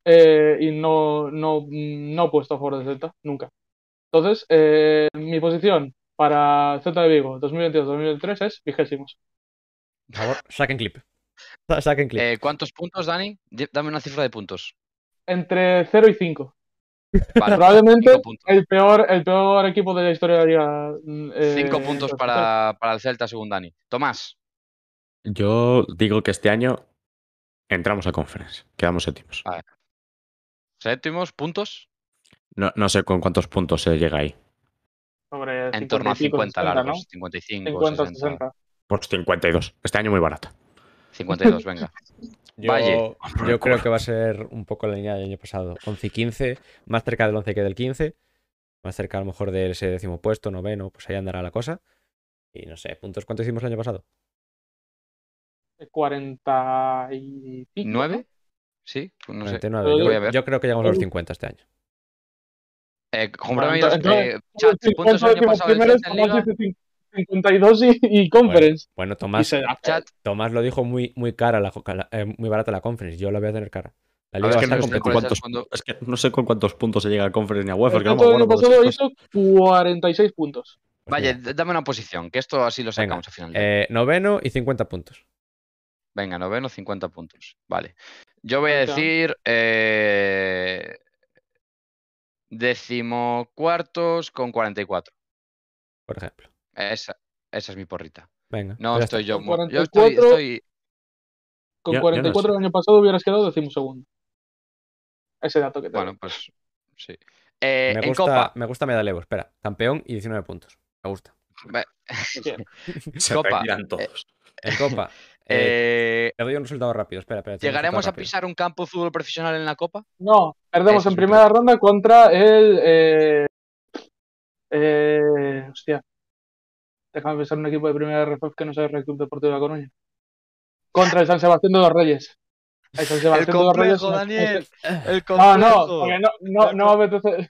eh, y no, no, he puesto a favor de Celta, nunca. Entonces, eh, mi posición para Celta de Vigo 2022-2023 es vigésimos.
Por favor, saquen clip. Saquen clip. Eh, ¿Cuántos
puntos, Dani? Dame una cifra de puntos. Entre 0 y 5. Probablemente el peor, el peor equipo de la historia de la 5 puntos para,
para el Celta, según Dani. Tomás.
Yo digo que este año entramos a conference, quedamos séptimos.
Séptimos, ¿eh? puntos.
No, sé con cuántos puntos se llega ahí.
en torno a 50 largos, 55, 50, 60.
52. Este año muy barato. 52, venga.
yo, creo que va a ser un poco la línea del año pasado. 11 y 15, más cerca del 11 que del 15. Más cerca a lo mejor de ese décimo puesto, noveno, pues ahí andará la cosa. Y no sé, puntos, ¿cuánto hicimos el año pasado?
49.
Sí, pues no 49. Sé. Yo, voy a ver. yo, creo que llegamos a los 50 este año. Eh,
eh, puntos el año pasado en 52 y, y conference.
Bueno, Tomás, eh, Tomás lo dijo muy, muy cara, la, eh, muy barata la conference. Yo la voy a tener cara. La Liga es, que no sé con cuántos,
es que no sé con cuántos puntos se llega a conference ni a UEFA.
El no año pasado hizo
46 puntos.
Vaya, dame una posición, que esto así lo sacamos al final. Eh, noveno y 50 puntos.
Venga, noveno, 50 puntos. Vale. Yo voy a decir eh, decimocuartos con 44. Por ejemplo. Esa, es mi porrita.
Venga. No pues estoy yo, con yo estoy, Con 44
el año pasado hubieras quedado segundo. Ese dato que te Bueno,
pues sí. Eh,
en Copa. me gusta Medalevo, espera. Campeón y 19 puntos. Me gusta. Eh, en Copa, Eh, doy un resultado rápido, espera, espera. ¿Llegaremos a pisar
un campo de fútbol profesional en la Copa? No, perdemos eh, en primera
ronda contra el... Eh, eh, hostia. Déjame pensar un equipo de primera RFF que no sea el Club Deportivo de La Coruña. Contra el San Sebastián de los Reyes. El San Sebastián de los Reyes. Daniel,
no, el complejo. No, no, no,
no, no apetece,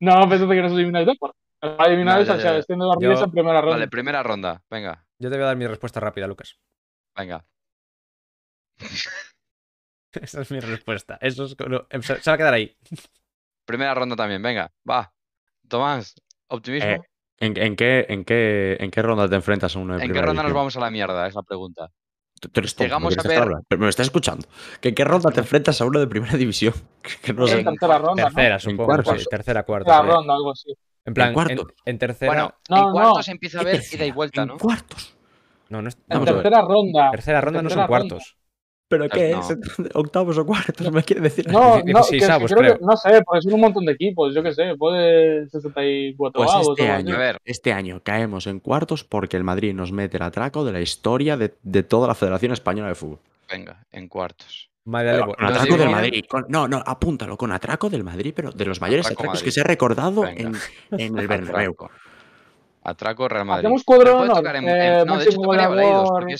no apetece que nos elimináis el deporte. va a eliminar el San de los Reyes en primera ronda. Vale,
primera ronda, venga. Yo te voy a dar mi respuesta rápida, Lucas. Venga. Esa es mi respuesta. Eso
em, se va a quedar ahí. Primera ronda también, venga, va. Tomás, optimismo. Eh,
¿en, qué, en, qué, ¿En qué ronda te enfrentas a uno de ¿En qué ronda nos
vamos a la mierda? Es la
pregunta. Llegamos me a ver... Pero me está escuchando. ¿En qué ronda te enfrentas a uno de primera división? Que no
sé. tercera ronda. Tercera, Cuarto, tercera, cuarta. ronda,
algo así. En plan, en,
en, tercera. Bueno, en cuartos empieza a ver
ida y vuelta, ¿no? En cuartos.
No, no es. En tercera
ronda. Tercera ronda no son cuartos. ¿Pero ah, qué
¿Octavos o cuartos? ¿Me quiere decir? No, no, no
sé, porque ser un montón de equipos, yo qué sé, puede 64 pues este año,
Este año caemos en cuartos porque el Madrid nos mete el atraco de la historia de, toda la Federación Española de Fútbol.
Venga, en cuartos. Madre atraco del Madrid.
no, no, apúntalo, con atraco del Madrid, pero de los mayores atracos que se ha recordado en, en, el Bernabéu. Atraco Real Madrid. Hacemos cuadros? No, eh, no de hecho tocaría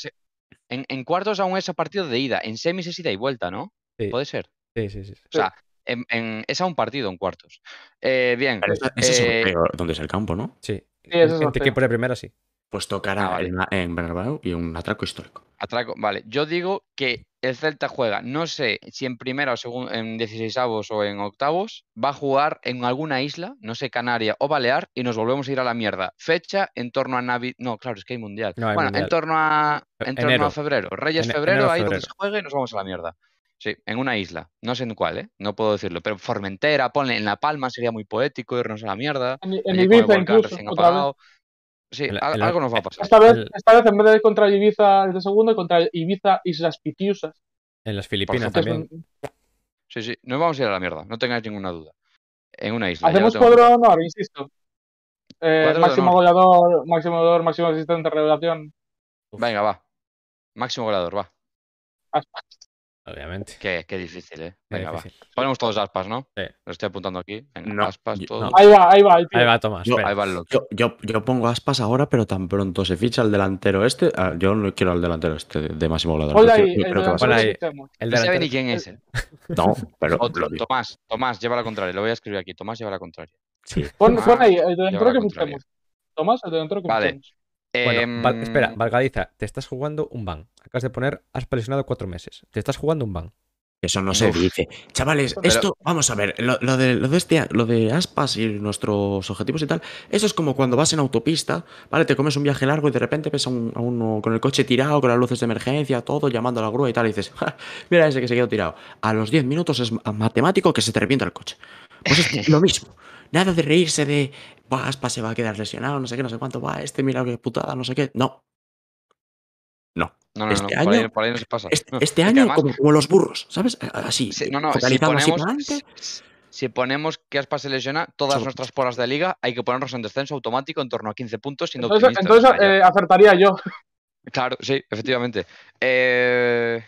en, cuartos aún es a partido de ida. En semis es ida y vuelta, ¿no? Sí. Puede ser. Sí, sí, sí. O sea, es a un partido en cuartos. Eh, bien. Pero eh, es el,
donde es el campo, ¿no? Sí. ¿Quién que por la sí. Pues tocará en Bernabéu y un atraco histórico.
Atraco, vale. Yo digo que el Celta juega, no sé si en primera o según, en 16 o en octavos, va a jugar en alguna isla, no sé, Canaria o Balear, y nos volvemos a ir a la mierda. Fecha en torno a Navidad. No, claro, es que hay mundial. bueno, e-, en torno a febrero. Reyes febrero, ahí donde se juegue y nos vamos a la mierda. Sí, en una isla. No sé en cuál, ¿eh? No puedo decirlo. Pero Formentera, ponle en La Palma, sería muy poético irnos a la mierda. En, en Ibiza,
incluso.
Sí, algo nos va a pasar. Esta vez,
en vez de contra Ibiza el de segundo, contra Ibiza Islas Pitiusas.
En las Filipinas también.
Sí, sí,
nos vamos a ir a la mierda, no tengáis ninguna duda. En una isla. Hacemos cuadro
no, insisto. Eh, máximo goleador, máximo goleador, máximo asistente, revelación.
Venga, va. Máximo goleador, va. Obviamente. Qué, qué difícil, ¿eh? Venga, va. Ponemos todos aspas, ¿no? Lo estoy apuntando aquí. Venga, aspas, Ahí va, ahí va. ahí va, Tomás. Yo,
yo, yo, pongo aspas ahora, pero tan pronto se ficha el delantero este. Ah, yo no quiero al delantero este de, máximo volador.
Hola ahí, el, ni quién es. él eh. No, pero. Otro, Tomás, Tomás, lleva la contraria. Lo voy a escribir aquí. Tomás lleva la contraria.
Sí. Pon, ahí, el delantero que buscamos. Tomás, el delantero que vale. Bueno, em, espera,
Valgadiza, te estás jugando un ban. Acabas de poner, has presionado cuatro meses. Te estás jugando un ban.
Eso no se dice. Chavales, esto, vamos a ver, lo, de, este, lo, de, aspas y nuestros objetivos y tal, eso es como cuando vas en autopista, ¿vale? Te comes un viaje largo y de repente ves a, uno con el coche tirado, con las luces de emergencia, todo, llamando a la grúa y tal, y dices, mira ese que se quedó tirado. A los 10 minutos es matemático que se te revienta el coche. Pues es lo mismo nada de reírse de, Aspa se va a quedar lesionado, no sé qué, no sé cuánto, va, este mira que putada, no sé qué. No.
No. este año, por ahí, no se pasa. Este, este año,
como, los burros, ¿sabes? Eh, así. Si, ponemos,
si ponemos que Aspa se lesiona, todas nuestras poras de liga hay que ponernos en descenso automático en torno a 15 puntos. Siendo entonces, entonces eh, acertaría yo. Claro, sí, efectivamente. Eh.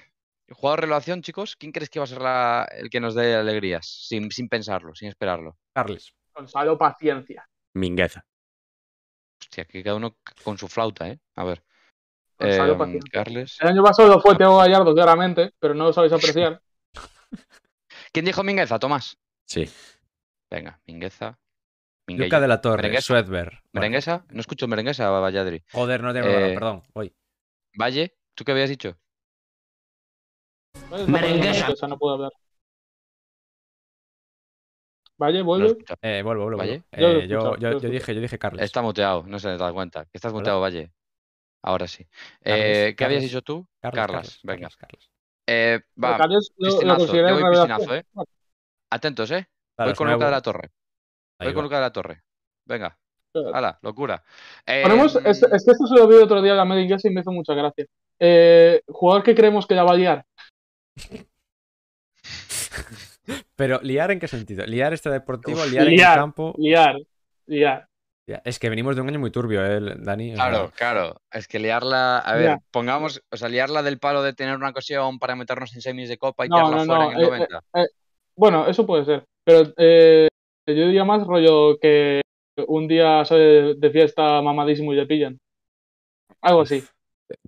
de relación, chicos, ¿quién crees que va a ser el que nos dé alegrías? Sin, sin pensarlo, sin esperarlo. Carles.
Gonzalo, paciencia.
Mingueza.
Hostia, aquí cada uno con su flauta, ¿eh? A ver. Em, paciencia.
El año pasado fue Teo Gallardo, claramente, pero no lo sabéis apreciar. ¿Quién dijo Mingueza, Tomás?
Sí. Venga, Mingueza. Mingueza. de la Torre, Merenguesa. Suedberg. ¿Merenguesa? No escucho Merenguesa, Valladri. Joder, no tengo eh, perdón. Hoy. Valle, ¿tú qué habías dicho?
Merenguesa. No puedo hablar. Valle, eh, vuelvo.
eh, vuelvo, vuelvo. ¿Valle? yo, eh, yo, yo, dije, yo dije Carlos. Está muteado, no se te da cuenta. Estás muteado, Valle. Ahora sí. Eh, ¿Qué habías dicho tú? Carlos? venga. Eh, va, Yo voy piscinazo, ¿eh? Atentos, ¿eh? voy con Luca de la Torre. voy con con Luca de la Torre. Venga.
Hala, locura. Ponemos, mm, es, que esto se lo vi otro día en la Medic y me hizo mucha gracia. jugador que creemos que la va a liar.
Pero liar en qué sentido? Liar este deportivo, liar, en campo.
Liar, liar.
Es que venimos de un año muy turbio, ¿eh, Dani? Claro,
claro. Es que liarla, a ver, pongamos, o sea, liarla del palo de tener una ocasión para meternos en semis de copa y tirarla fuera en el 90. Eh,
eh, eh, bueno, eso puede ser. Pero yo diría más rollo que un día de fiesta mamadísimo y le pillan. Algo así.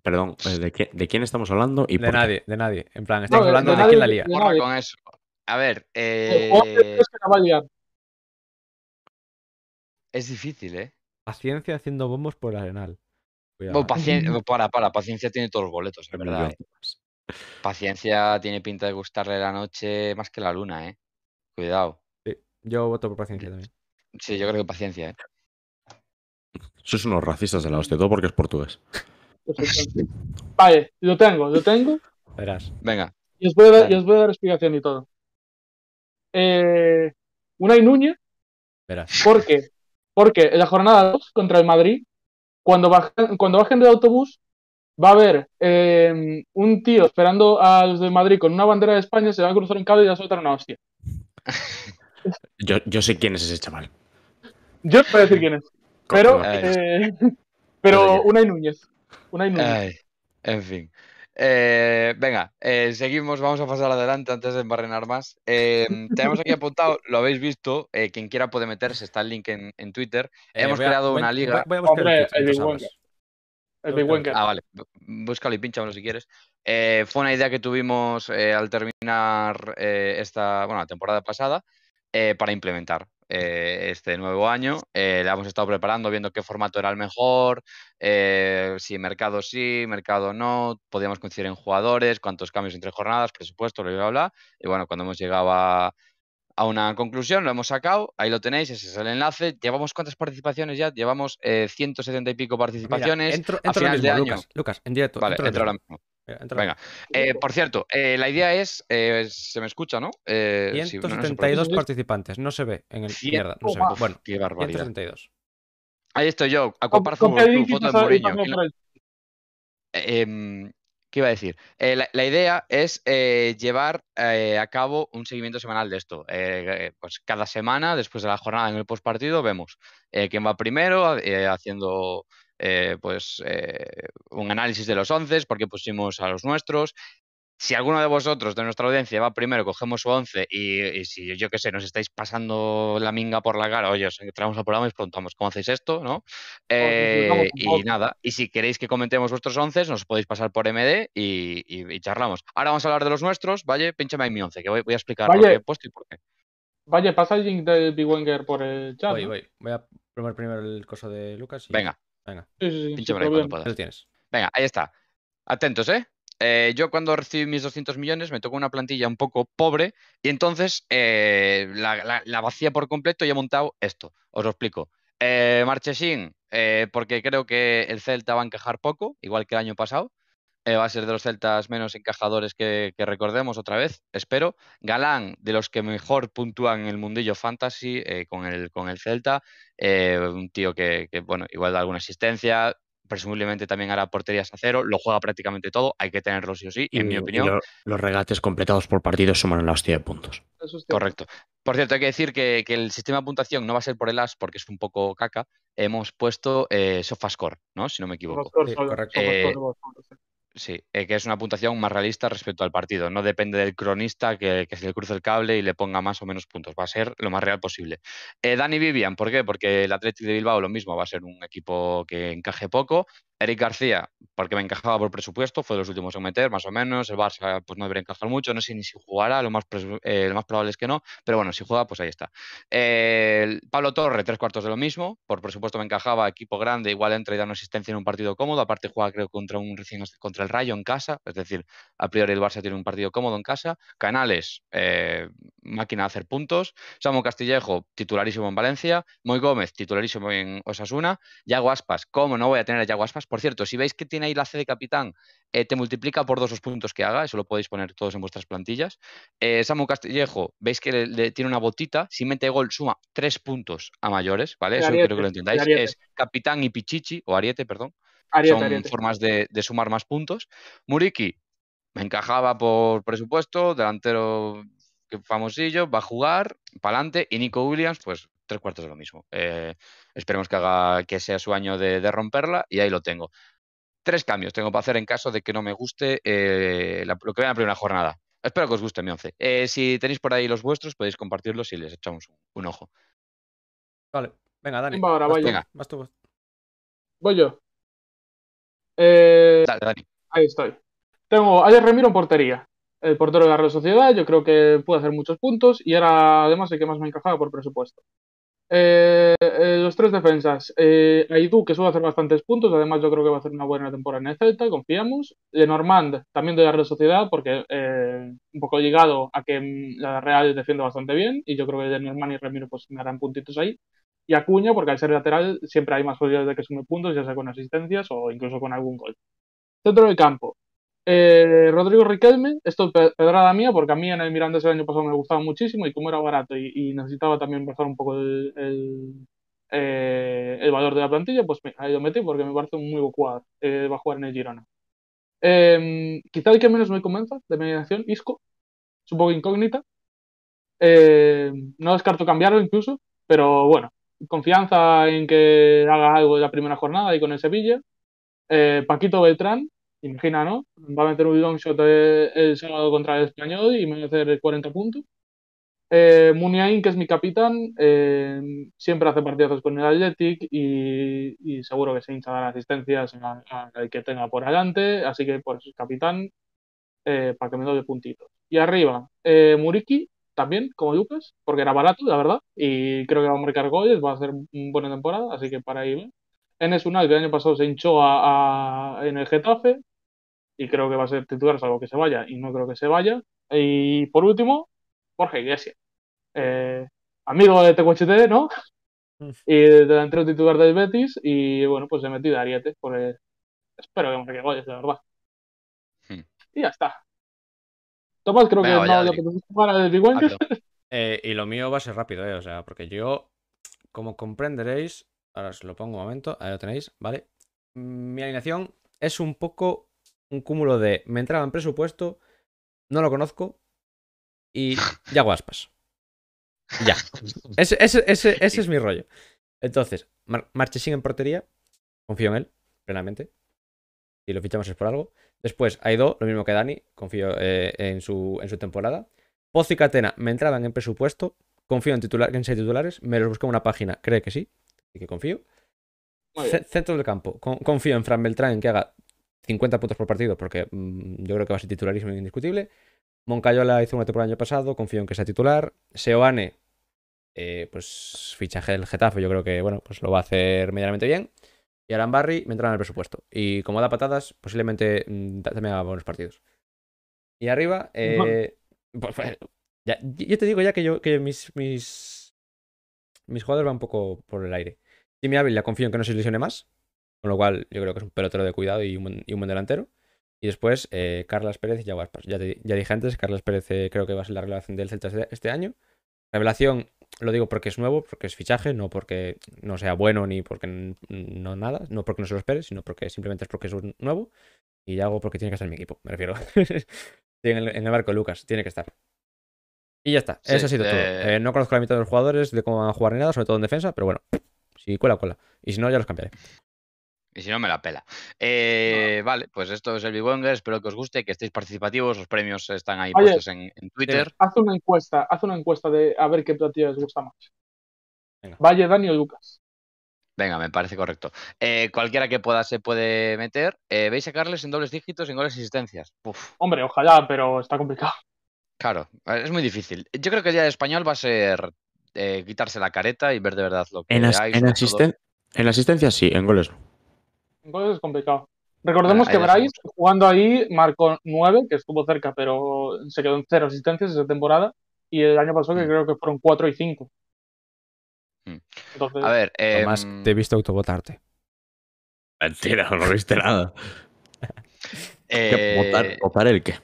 Perdón, ¿de, ¿de quién estamos hablando? Y de nadie, de nadie. En plan,
estamos hablando de, quién la lía.
con eso. A ver.
Eh... Es difícil, ¿eh? Paciencia haciendo bombos por Arenal.
para, para, paciencia tiene todos los boletos, en verdad. ¿eh? Paciencia tiene pinta de gustarle la noche más que la luna, ¿eh? Cuidado. Sí,
yo voto por paciencia también.
Sí, yo creo que paciencia, ¿eh?
Sois unos racistas de la hostia, porque es portugués.
Vale, lo tengo, lo tengo.
Verás. Venga.
Y os voy a voy a dar explicación y todo. Eh, una y Núñez. ¿Por qué? Porque en la jornada 2 contra el Madrid, cuando bajen, cuando bajen del autobús, va a haber eh, un tío esperando a los de Madrid con una bandera de España, se va a cruzar en cable y va a soltar una hostia.
Yo, sé quién es ese chaval.
Yo no voy a decir quién es. Pero, eh, pero una Núñez. Núñez. en fin.
Eh, venga, eh, seguimos, vamos a pasar adelante antes de embarrenar más. Eh, tenemos aquí apuntado, lo habéis visto, quien quiera puede meterse, está el link en, Twitter. Hemos creado una liga. Ah, vale. Búscalo y pinchamelo si quieres. fue una idea que tuvimos al terminar esta bueno, la temporada pasada para implementar. Eh, este nuevo año. Eh, le hemos estado preparando, viendo qué formato era el mejor, eh, si mercado sí, mercado no, podíamos coincidir en jugadores, cuántos cambios entre jornadas, presupuesto, iba bla, bla. Y bueno, cuando hemos llegado a, una conclusión, lo hemos sacado, ahí lo tenéis, ese es el enlace. Llevamos cuántas participaciones ya, llevamos 170 y pico participaciones. entro, Lucas,
en directo. entro ahora mismo.
Eh, por cierto, eh, la idea es. Eh, se me escucha, ¿no? 172
participantes. No se ve en el. izquierda no se ve. bueno, qué barbaridad. Ahí estoy yo,
con tu foto de Mourinho.
Em,
¿Qué iba a decir? la, idea es llevar a cabo un seguimiento semanal de esto. Pues cada semana, después de la jornada en el postpartido, vemos quién va primero haciendo eh, pues, eh, un análisis de los 11, porque pusimos a los nuestros. Si alguno de vosotros de nuestra audiencia va primero, cogemos su once y, si yo que sé, nos estáis pasando la minga por la cara, oye, os entramos al programa y os preguntamos cómo hacéis esto, ¿no? Eh, y nada, y si queréis que comentemos vuestros 11, nos podéis pasar por MD y, charlamos. Ahora vamos a hablar de los nuestros, ¿vale? Pínchame ahí mi once que voy, a explicar por lo he puesto
y por qué. Vaya, pasa el link de Big Wenger por el chat. Voy, voy. a probar primero el
coso de Lucas. Venga, Venga. Venga, ahí está. Atentos,
¿eh? eh yo cuando recibí mis 200 millones me tocó una plantilla un poco pobre y entonces eh, la, vacía por completo y he montado esto. Os lo explico. Eh, Marchesín, eh, porque creo que el Celta va a encajar poco, igual que el año pasado. Eh, va a ser de los celtas menos encajadores que, recordemos otra vez, espero. Galán, de los que mejor puntúan en el mundillo fantasy eh, con, el, con el Celta, eh, un tío que, bueno, igual da alguna asistencia, presumiblemente también hará porterías a cero, lo juega prácticamente todo, hay que tenerlo sí o sí, y, en mi opinión.
los regates completados por partido suman en la hostia de puntos.
Correcto. Por cierto, hay que decir que, el sistema de puntuación no va a ser por el AS porque es un poco caca. Hemos puesto SofaScore, ¿no? Si no me equivoco. correcto. Sí, eh, que es una puntuación más realista respecto al partido. No depende del cronista que, se le cruce el cable y le ponga más o menos puntos. Va a ser lo más real posible. Eh, Dani Vivian, ¿por qué? Porque el Atlético de Bilbao lo mismo va a ser un equipo que encaje poco, Eric García, porque me encajaba por presupuesto, fue de los últimos en meter, más o menos. El Barça, pues no debería encajar mucho, no sé ni si jugará, lo más, eh, más probable es que no, pero bueno, si juega, pues ahí está. Pablo Torre, tres cuartos de lo mismo, por presupuesto me encajaba, equipo grande, igual entra y da una asistencia en un partido cómodo, aparte juega creo contra un recién contra el Rayo en casa, es decir, a priori el Barça tiene un partido cómodo en casa. Canales, eh, máquina de hacer puntos. Samu Castillejo, titularísimo en Valencia. Moy Gómez, titularísimo en Osasuna. Yago Aspas, ¿cómo no voy a tener a Yago Aspas? Por cierto, si veis que tiene ahí la C de capitán, eh, te multiplica por dos los puntos que haga, eso lo podéis poner todos en vuestras plantillas. Eh, Samu Castillejo, veis que le, tiene una botita, si mete gol suma tres puntos a mayores, ¿vale? Eso quiero que lo entendáis. Es capitán y pichichi, o ariete, perdón. Son formas de, de sumar más puntos. Muriki, me encajaba por presupuesto, delantero famosillo, va a jugar, para adelante, y Nico Williams, pues tres cuartos de lo mismo. Eh, esperemos que haga que sea su año de, romperla y ahí lo tengo. Tres cambios tengo para hacer en caso de que no me guste eh, lo que vea en la primera jornada. Espero que os guste mi once. Eh, si tenéis por ahí los vuestros, podéis compartirlos y les echamos un, ojo.
Vale, venga, Dani. voy,
Vas
tú, voy yo. Dale, Ahí estoy. Tengo Ayer Remiro en portería el portero de la Real Sociedad, yo creo que puede hacer muchos puntos y era además el que más me encajaba por presupuesto. Eh, eh, los tres defensas. Eh, Aidú, que suele hacer bastantes puntos, además yo creo que va a hacer una buena temporada en el Celta, confiamos. Normand, también de la Real Sociedad, porque eh, un poco ligado a que mm, la Real defiende bastante bien, y yo creo que Normand y Ramiro pues me harán puntitos ahí. Y Acuña, porque al ser lateral siempre hay más posibilidades de que sume puntos, ya sea con asistencias o incluso con algún gol. Centro del campo. Eh, Rodrigo Riquelme, esto es pedrada mía, porque a mí en el Mirandés el año pasado me gustaba muchísimo y como era barato y, necesitaba también bajar un poco eh, el, valor de la plantilla, pues me, ahí lo metí porque me parece un muy buen eh, va a jugar en el Girona. Em, quizá el que menos me convenza de mediación Isco, es un poco incógnita. Em, no descarto cambiarlo incluso, pero bueno, confianza en que haga algo de la primera jornada y con el Sevilla. Paquito Beltrán, imagina, ¿no? Va a meter un long shot eh, el sábado contra el español y me va a hacer 40 puntos. Eh, Muniain, que es mi capitán, eh, siempre hace partidos con el Athletic y, seguro que se hincha dar asistencias al que tenga por adelante, así que por pues, capitán, eh, para que me doy puntitos. Y arriba, Muriki, también, como Lucas, porque era barato, la verdad, y creo que va a marcar goles, va a hacer una buena temporada, así que para ahí va. Enes Unal, que el año pasado se hinchó en el Getafe, y creo que va a ser titular salvo que se vaya y no creo que se vaya. Y por último, Jorge Iglesias. Eh, amigo de TQHTD, ¿no? Mm. Y delantero titular del Betis y bueno, pues he metido a Ariete por espero que se goles, de verdad. Hmm. Y ya está. Tomás, creo que para el
eh, y lo mío va a ser rápido, eh, o sea, porque yo, como comprenderéis, ahora os lo pongo un momento, ahí lo tenéis, ¿vale? Mi alineación es un poco un cúmulo de me entraba en presupuesto, no lo conozco y ya guaspas. Ya. Ese, es mi rollo. Entonces, marche sin en portería, confío en él plenamente. Si lo fichamos es por algo. Después, Aido, lo mismo que Dani, confío eh, en, su, en su temporada. Pozo y Catena me entraban en presupuesto. Confío en, titular, en seis titulares. Me los busco en una página, cree que sí. Así que confío. Centro del campo. Confío en Fran Beltrán que haga 50 puntos por partido, porque mm, yo creo que va a ser titularismo e indiscutible. Moncayola hizo una temporada el año pasado, confío en que sea titular. Seoane, eh, pues fichaje del Getafe, yo creo que bueno, pues lo va a hacer medianamente bien. Y Alan Barry me entra en el presupuesto. Y como da patadas, posiblemente mm, también haga buenos partidos. Y arriba, eh, pues, eh, yo te digo ya que, yo, que mis, mis, mis jugadores van un poco por el aire. Jimmy la confío en que no se lesione más. Con lo cual, yo creo que es un pelotero de cuidado y un, buen delantero. Y después, eh, Pérez y Yaguas. Ya, ya dije antes, Carlos Pérez eh, creo que va a ser la revelación del Celtas este, este, año. Revelación, lo digo porque es nuevo, porque es fichaje, no porque no sea bueno ni porque no nada, no porque no se lo espere, sino porque simplemente es porque es un nuevo. Y ya hago porque tiene que estar en mi equipo, me refiero. en, el, en barco Lucas, tiene que estar. Y ya está, eso ha sido todo. Eh. Eh, no conozco la mitad de los jugadores, de cómo van a jugar ni nada, sobre todo en defensa, pero bueno, si cuela, cuela. Y si no,
ya los cambiaré.
Y si no, me la pela. Eh, ah. Vale, pues esto es el Big Espero que os guste, que estéis participativos. Los premios están ahí puestos en, eh, Twitter.
haz una encuesta, haz una encuesta de a ver qué platillo les gusta más. Valle, Dani o Lucas.
Venga, me parece correcto. Eh, cualquiera que pueda se puede meter. ¿Veis a Carles en dobles dígitos, en goles y asistencias? Hombre, ojalá, pero está complicado. Claro, es muy difícil. Yo creo que día de español va a ser quitarse la careta y ver de verdad lo que en hay. En, asistencia
en asistencia sí, en goles no.
Entonces es complicado. Recordemos ah, que Bryce, jugando ahí, marcó 9, que estuvo cerca, pero se quedó en 0 asistencias esa temporada. Y el año pasado, que mm. creo que fueron 4 y 5. Mm. Entonces... A ver, Además,
em, te he visto
autobotarte. Mentira, no viste nada.
¿Qué
¿Votar, eh, ¿Votar el qué?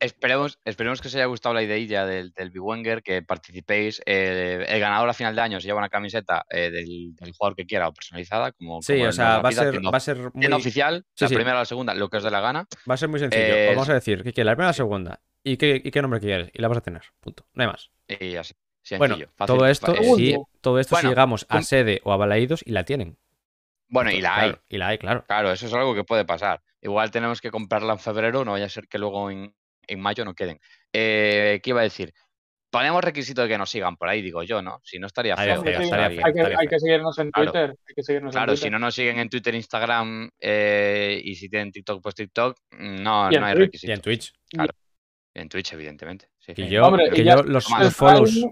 Esperemos, esperemos que os haya gustado la idea del, del Wenger que participéis. Eh, el ganador a final de año se lleva una camiseta eh, del, jugador que quiera o personalizada. Como, sí, o sea, va, a, ser, muy... oficial, la primera o la segunda, lo que os dé la gana.
Va a ser muy sencillo. Eh, vamos a decir, que quieres? La primera o la segunda. ¿Y qué, nombre quieres? Y la vas a tener. Punto. No
hay más. Y así. bueno, todo esto, si, todo esto llegamos a
sede o a Balaídos y la tienen.
Bueno, y la hay. Y la hay, claro. Claro, eso es algo que puede pasar. Igual tenemos que comprarla en febrero, no vaya a ser que luego en, en mayo no queden. Eh, ¿Qué iba a decir? Ponemos requisito de que nos sigan por ahí, digo yo, ¿no? Si no estaría feo. Hay, que, seguirnos en Twitter. Claro, si no nos siguen en Twitter, Instagram eh, y si tienen TikTok, pues TikTok, mm, no, no hay requisito. Y en Twitch. Claro. En Twitch, evidentemente. Y yo, los,
follows.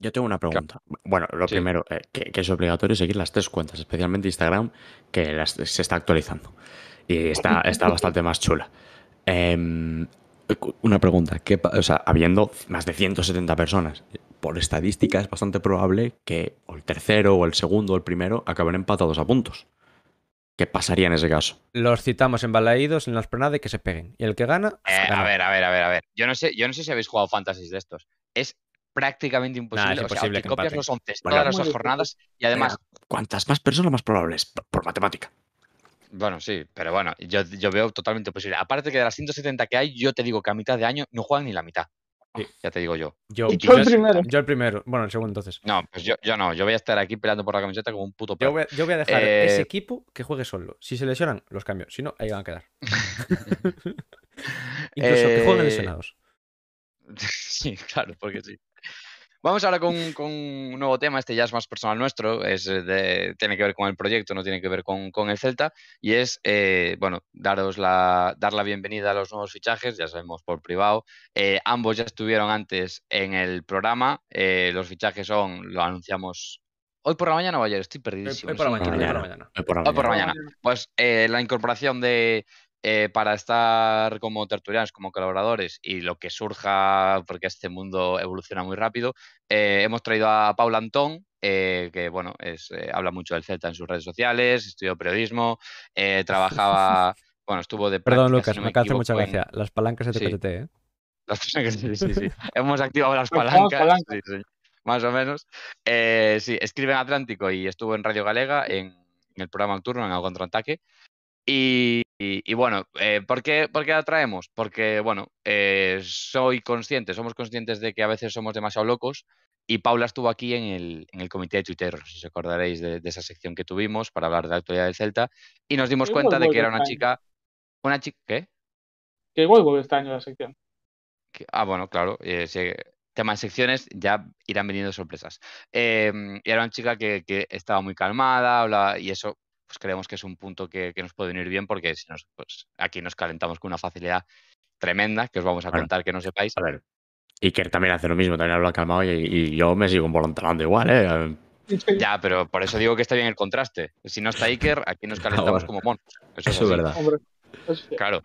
Yo tengo una pregunta. Bueno, lo primero, eh, que, es obligatorio seguir las tres cuentas, especialmente Instagram, que se está actualizando. Y está, está bastante más chula. Em, una pregunta, o habiendo más de 170 personas, por estadística es bastante probable que el tercero o el segundo o el primero acaben empatados a puntos. ¿Qué pasaría en ese caso?
Los citamos embalaídos en las esplanada y que se peguen. Y el que eh, gana,
a ver, a ver, a ver, a ver. Yo no sé, yo no sé si habéis jugado fantasies de estos. Es prácticamente imposible. o copias los 11 todas las jornadas y además.
Cuantas más personas, más probables, por matemática.
Bueno, sí, pero bueno, yo, veo totalmente posible. Aparte que de las 170 que hay, yo te digo que a mitad de año no juegan ni la mitad. Ya te digo yo.
Yo, el primero. Yo el primero. Bueno, el segundo entonces. No,
pues yo, no. Yo voy a estar aquí peleando por la camiseta como un puto perro. Yo voy, a dejar ese eh, equipo
que juegue solo. Si se lesionan, los cambio. Si no, ahí van a quedar. Incluso que jueguen eh, lesionados.
Sí, claro, porque sí. Vamos ahora con, un nuevo tema, este ya es más personal nuestro, es eh, tiene que ver con el proyecto, no tiene que ver con, el Celta, y es, eh, bueno, daros dar la bienvenida a los nuevos fichajes, ya sabemos por privado, eh, ambos ya estuvieron antes en el programa, los fichajes son, lo anunciamos ¿Hoy por la mañana o ayer? Estoy perdidísimo. Hoy por la mañana.
Hoy por la mañana.
Pues la incorporación de eh, para estar como tertulianos, como colaboradores y lo que surja, porque este mundo evoluciona muy rápido, eh, hemos traído a Paula Antón, eh, que bueno, es, habla mucho del Celta en sus redes sociales, estudió periodismo, trabajaba, bueno, estuvo de... Perdón, Lucas, me, hace mucha
Las palancas de TPT, ¿eh?
Las sí, sí, sí. hemos activado las pues palancas. Más o menos. sí, escribe en Atlántico y estuvo en Radio Galega, en, el programa nocturno, en el contraataque. Y y, bueno, eh, ¿por, qué, la traemos? Porque, bueno, eh, soy consciente, somos conscientes de que a veces somos demasiado locos y Paula estuvo aquí en el, en el comité de Twitter, si os acordaréis de, esa sección que tuvimos para hablar de la actualidad del Celta, y nos dimos cuenta de que era una chica...
¿Una chica qué? Que vuelvo volvió este año la sección.
Que, ah, bueno, claro. Eh, tema de secciones, ya irán viniendo sorpresas. Y em, era una chica que, que, estaba muy calmada, hablaba, y eso pues creemos que es un punto que, que nos puede venir bien porque si nos, pues, aquí nos calentamos con una facilidad tremenda que os vamos a contar que no sepáis. A ver, Iker
también hace lo mismo, también habla calmado y, yo me sigo voluntando igual, ¿eh? Em,
ya, pero por eso digo que está bien el contraste. Si no está Iker, aquí nos ah, calentamos como monos. Eso, es verdad. Claro.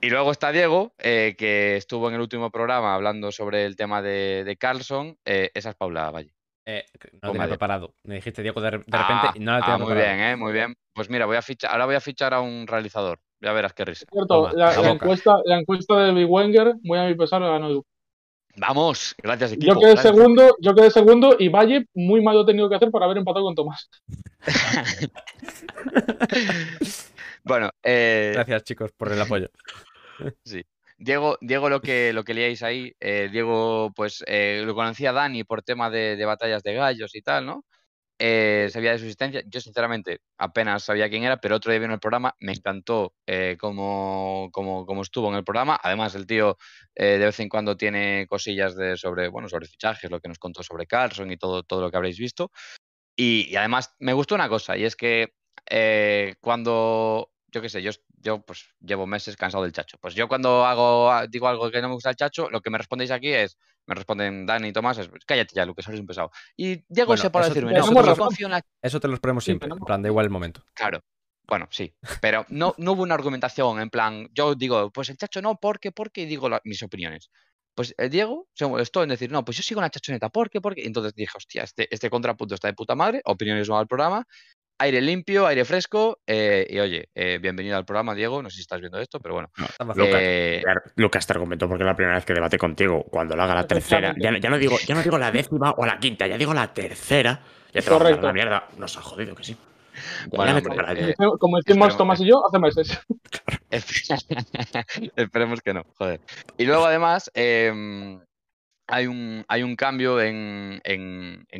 Y luego está Diego, eh, que estuvo en el último programa hablando sobre el tema de, de Carlson. Eh, esa es Paula Valle. Eh, no me pues ha preparado. Me dijiste Diego de, repente y ah, no la tenía ah, Muy bien, eh, muy bien. Pues mira, voy a fichar, ahora voy a fichar a un realizador. Ya verás qué
risa. la, encuesta, la, de Big Wenger, voy a mi pesar, la ganó Vamos, gracias equipo. Yo quedé segundo, yo quedé segundo y Valle muy mal lo he tenido que hacer para haber empatado con Tomás.
bueno, eh, gracias chicos
por el apoyo. sí.
Diego, Diego lo que lo que leíais ahí, eh, Diego, pues eh, lo conocía Dani por tema de, batallas de gallos y tal, ¿no? Eh, sabía de su existencia. Yo, sinceramente, apenas sabía quién era, pero otro día vino el programa, me encantó eh, cómo, como, estuvo en el programa. Además, el tío de vez en cuando tiene cosillas de, sobre, bueno, sobre fichajes, lo que nos contó sobre Carlson y todo, todo lo que habréis visto. y, además, me gustó una cosa, y es que cuando yo qué sé, yo, yo pues llevo meses cansado del chacho. Pues yo cuando hago, ah, digo algo que no me gusta el chacho, lo que me respondéis aquí es, me responden Dani y Tomás, es, pues cállate ya, Lucas, eres un pesado.
Y Diego se puede decirme, no, eso te, no confío eso te lo ponemos siempre, en plan, da igual el momento.
Claro. Bueno, sí, pero no, no hubo una argumentación en plan, yo digo, pues el chacho no, porque, porque, y digo mis opiniones. Pues eh, Diego se molestó en decir, no, pues yo sigo en la chachoneta, ¿por qué? Porque. Entonces dije, hostia, este, este contrapunto está de puta madre, opiniones no al programa, aire limpio, aire fresco. Eh, y oye, eh, bienvenido al programa, Diego. No sé si estás
viendo esto, pero bueno. Lo que eh, Lucas, te porque es la primera vez que debate contigo. Cuando lo haga la tercera, ya, no digo, digo la décima o la quinta, ya digo la tercera. Ya te la mierda.
Nos ha jodido que sí. Este, como es que como decimos Tomás y yo hace meses.
Esperemos que no, joder. Y luego además em, hay, un, hay un cambio en,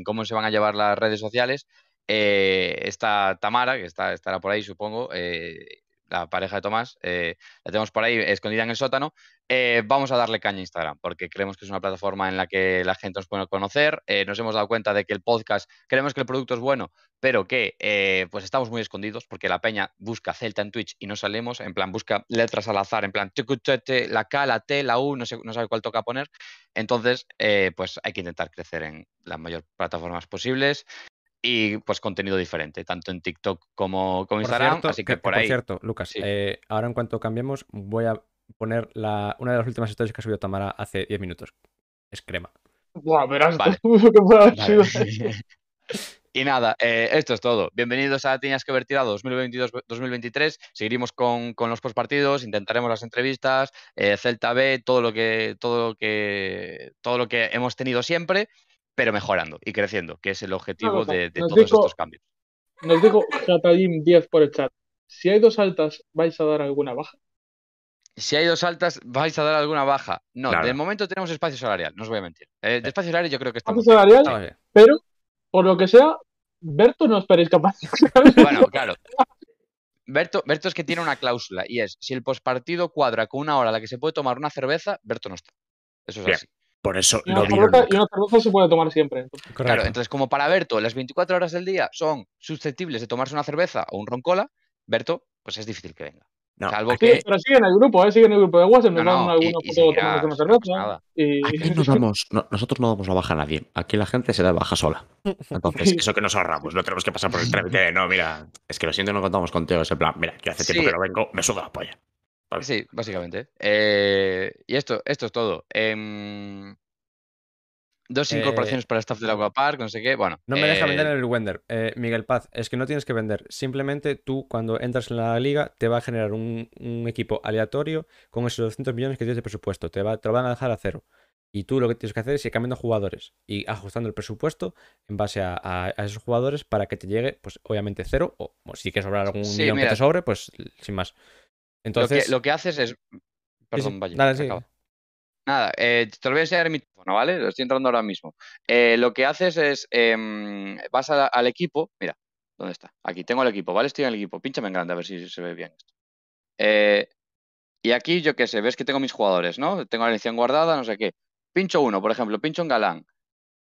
cómo se van a llevar las redes sociales eh, esta Tamara, que está, estará por ahí, supongo, eh, la pareja de Tomás, eh, la tenemos por ahí escondida en el sótano, vamos a darle caña a Instagram, porque creemos que es una plataforma en la que la gente nos puede conocer, nos hemos dado cuenta de que el podcast, creemos que el producto es bueno, pero que pues estamos muy escondidos, porque la peña busca Celta en Twitch y no salimos, en plan, busca letras al azar, en plan, la K, la T, la U, no, sé, no sabe cuál toca poner, entonces, pues hay que intentar crecer en las mayores plataformas posibles y pues contenido diferente, tanto en TikTok como, como Instagram. así que, por ahí. Por cierto,
Lucas, eh, ahora en cuanto cambiemos, voy a poner la, una de las últimas historias que ha subido Tamara hace 10 minutos. Es crema.
Buah, verás Y nada, eh, esto es todo. Bienvenidos a Tenías que haber tirado 2022-2023. Seguiremos con, con, los postpartidos, intentaremos las entrevistas, eh, Celta B, todo lo que, todo lo que, todo lo que hemos tenido siempre pero mejorando y creciendo, que es el objetivo de, todos estos
cambios. Nos dijo Jatalín 10 por el chat. Si hay dos altas, ¿vais a dar alguna baja?
Si hay dos altas, ¿vais a dar alguna baja? No, de momento tenemos espacio salarial, no os voy a mentir. Eh, de espacio salarial yo creo que está.
pero por lo que sea, Berto no
os paréis capaz. Bueno,
claro. Berto, Berto es que tiene una cláusula y es, si el pospartido cuadra con una hora la que se puede tomar una cerveza, Berto no está. Eso es así.
Por eso
no Y una cerveza se puede tomar siempre.
Claro, entonces como para Berto las 24 horas del día son susceptibles de tomarse una cerveza o un roncola, Berto, pues es difícil que venga. Pero
sigue en el grupo, ¿eh? sigue en el grupo de WhatsApp, dan no, cerveza. nos
nosotros no damos la baja a nadie, aquí la gente se da baja sola. Entonces, eso que nos ahorramos, no tenemos que pasar por el trámite de no, mira, es que lo siento, no contamos con Teo, es el plan, mira, que hace tiempo que no vengo, me suda la polla.
Sí, básicamente. Eh, y esto, esto es todo. Em, dos eh, incorporaciones para el staff del Aqua Park, no sé qué. Bueno. No me deja vender
eh, el Wender. Miguel Paz, es que no tienes que vender. Simplemente tú, cuando entras en la liga, te va a generar un, equipo aleatorio con esos 200 millones que tienes de presupuesto. Te, va, te lo van a dejar a cero. Y tú lo que tienes que hacer es ir cambiando jugadores y ajustando el presupuesto en base a, esos jugadores para que te llegue, pues obviamente cero, o, si quieres sobrar algún millón que te sobre, pues sin más. Entonces... Lo que, haces es... Perdón, Valle, Nada, vaya. Eh,
Nada, te lo voy a enseñar en mi ¿vale? Lo estoy entrando ahora mismo. Eh, lo que haces es, em, vas al equipo, mira, ¿dónde está? Aquí tengo el equipo, ¿vale? Estoy en el equipo, pínchame en grande a ver si se ve bien esto. Eh, y aquí, yo qué sé, ves que tengo mis jugadores, ¿no? Tengo la elección guardada, no sé qué. Pincho uno, por ejemplo, pincho en Galán.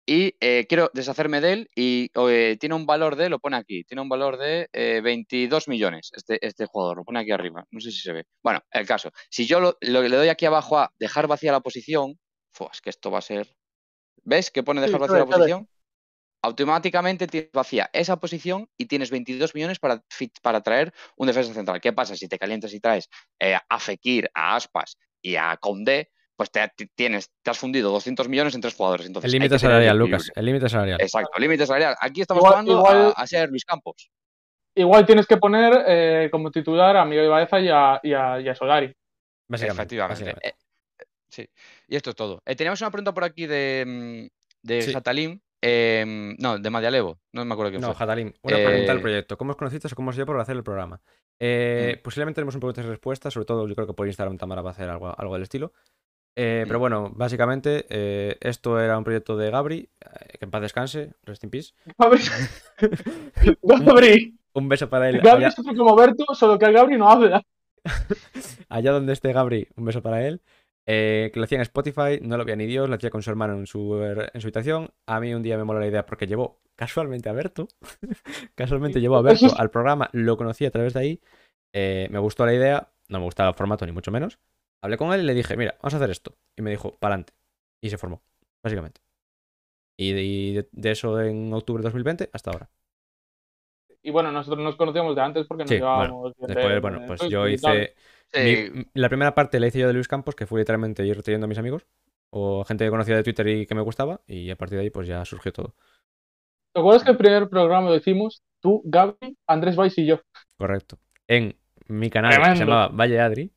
Y eh, quiero deshacerme de él y eh, tiene un valor de, lo pone aquí, tiene un valor de 22 eh, millones este, este jugador, lo pone aquí arriba, no sé si se ve. Bueno, el caso, si yo lo, le doy aquí abajo a dejar vacía la posición, pues es que esto va a ser... ¿Ves que pone dejar vacía la posición? automáticamente tienes vacía esa posición y tienes 22 millones para, para traer un defensa central. ¿Qué pasa si te calientas y traes a Fekir, a Aspas y a Condé? pues te, tienes, te has fundido 200 millones en tres jugadores. el límite salarial, Lucas.
El límite salarial. Exacto,
el límite salarial.
Aquí estamos jugando a, ser Luis Campos. Igual tienes que poner eh, como titular a Miguel Baeza y a, y Solari.
Básicamente, Efectivamente.
Eh, sí. Y esto es todo. Eh, teníamos una pregunta por aquí
de, mm, de em, no, de Madialevo. No me acuerdo quién fue. No, Jatalín. Una pregunta del
proyecto. ¿Cómo os conociste o cómo os dio por hacer el programa? Mm. Posiblemente tenemos un poco de respuestas. Sobre todo, yo creo que por un Tamara para hacer algo, algo del estilo. Eh, pero bueno, básicamente eh, esto era un proyecto de Gabri, eh, que en paz descanse, rest in peace. Gabri. Un, beso para él. Gabri es otro
como Berto, solo que el Gabri no habla.
allá donde esté Gabri, un beso para él. que lo hacía en Spotify, no lo veía ni Dios, lo hacía con su hermano en su, er, en su habitación. A mí un día me mola la idea porque llevó casualmente a Berto, casualmente llevó a Berto al programa, lo conocí a través de ahí. me gustó la idea, no me gustaba el formato ni mucho menos, Hablé con él y le dije, mira, vamos a hacer esto. Y me dijo, para adelante. Y se formó, básicamente. Y de, eso en octubre de 2020 hasta ahora.
Y bueno, nosotros nos conocíamos de antes porque nos llevábamos. Bueno, después, bueno, pues yo hice.
la primera parte la hice yo de Luis Campos, que fui literalmente ir trayendo a mis amigos o gente que conocía de Twitter y que me gustaba, y a partir de ahí pues ya surgió todo.
¿Te acuerdas que el primer programa lo hicimos tú, Gaby, Andrés Valls y yo?
Correcto. En mi canal que se llamaba Valle Adri,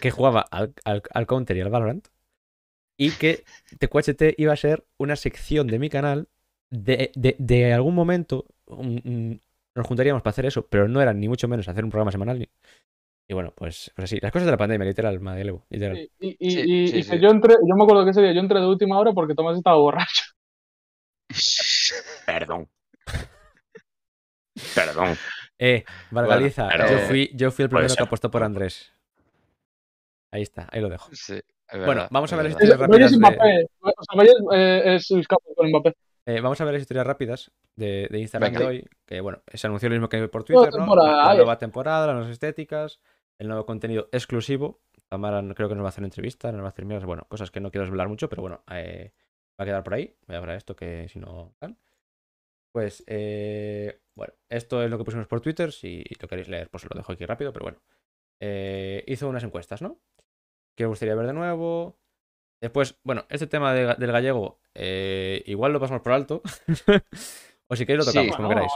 que, jugaba al, Counter y al Valorant. Y que TQHT iba a ser una sección de mi canal. De, de, algún momento nos juntaríamos para hacer eso, pero no era ni mucho menos hacer un programa semanal. Y bueno, pues, pues, así, las cosas de la pandemia, literal, madre
y, yo entré, yo me acuerdo que ese día yo entré de última hora porque Tomás estaba borracho.
Perdón. Perdón.
Eh, Margaliza, yo, fui, yo fui el primero que pues, apostó por Andrés. Ahí está, ahí lo dejo. bueno, vamos a ver las historias rápidas. Eh, eh, vamos a ver las historias rápidas de, Instagram de hoy. Que bueno, se anunció lo mismo que por Twitter, ¿no? La nueva temporada, las nuevas estéticas, el nuevo contenido exclusivo. Tamara creo que nos va a hacer entrevistas, nos va a hacer bueno, cosas que no quiero hablar mucho, pero bueno, eh, va a quedar por ahí. Voy a hablar esto que si no Pues bueno, esto es lo que pusimos por Twitter. Si lo queréis leer, pues lo dejo aquí rápido, pero bueno. hizo unas encuestas, ¿no? que me gustaría ver de nuevo. Después, bueno, este tema del gallego, eh, igual lo pasamos por alto. o si queréis lo tocamos, como no, queráis.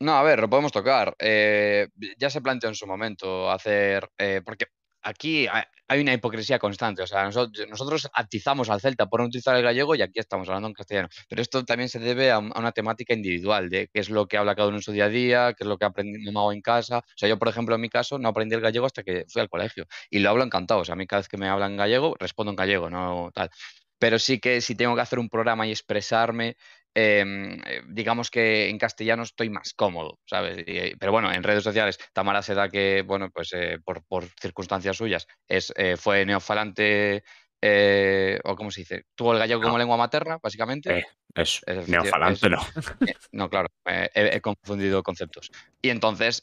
No, a ver, lo podemos tocar. Eh, ya se planteó en su momento hacer. Eh, porque aquí hay una hipocresía constante. O sea, nosotros, atizamos al celta por no utilizar el gallego y aquí estamos hablando en castellano. Pero esto también se debe a, una temática individual, de qué es lo que habla cada uno en su día a día, qué es lo que aprendí hago en casa. O sea, yo, por ejemplo, en mi caso, no aprendí el gallego hasta que fui al colegio. Y lo hablo encantado. O sea, a mí cada vez que me hablan gallego, respondo en gallego, no tal. Pero sí que si tengo que hacer un programa y expresarme Em, eh, digamos que en castellano estoy más cómodo, ¿sabes? Eh, pero bueno, en redes sociales, Tamara se da que, bueno, pues eh, por, circunstancias suyas, es, fue neofalante eh, o cómo se dice, tuvo el gallego como lengua materna, básicamente. Eh,
eso, es, neofalante no.
Eh, no, claro, he, confundido conceptos. Y entonces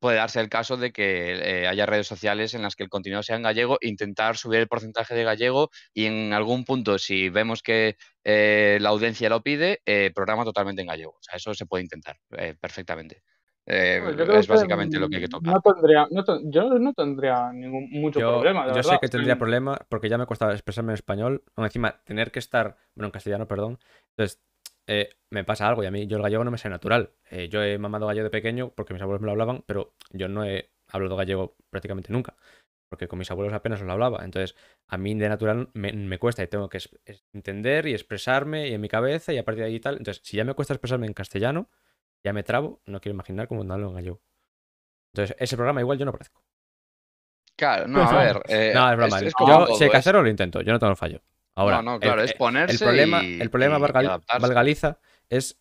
puede darse el caso de que haya redes sociales en las que el contenido sea en gallego, intentar subir el porcentaje de gallego y en algún punto, si vemos que la audiencia lo pide, programa totalmente en gallego. O sea, eso se puede intentar perfectamente. Eh,
es básicamente lo que hay que mm, tocar. No tendría, yo no tendría ningún, mucho problema. yo verdad. sé que tendría
problema porque ya me costaba expresarme en español. encima, tener que estar, bueno, en castellano, perdón. Entonces, eh, me pasa algo y a mí yo el gallego no me sale natural. Eh, yo he mamado gallego de pequeño porque mis abuelos me lo hablaban, pero yo no he hablado gallego prácticamente nunca. Porque con mis abuelos apenas lo hablaba. Entonces, a mí de natural me, me cuesta y tengo que entender y expresarme y en mi cabeza y a partir de ahí y tal. Entonces, si ya me cuesta expresarme en castellano, ya me trabo, no quiero imaginar cómo no lo en Entonces, ese programa igual yo no aparezco.
Claro, no, pues a ver. Eh, no, es broma. yo, si casero
lo intento, yo no tengo fallo. Ahora, no, no, claro, es ponerse. El problema, el problema valgaliza es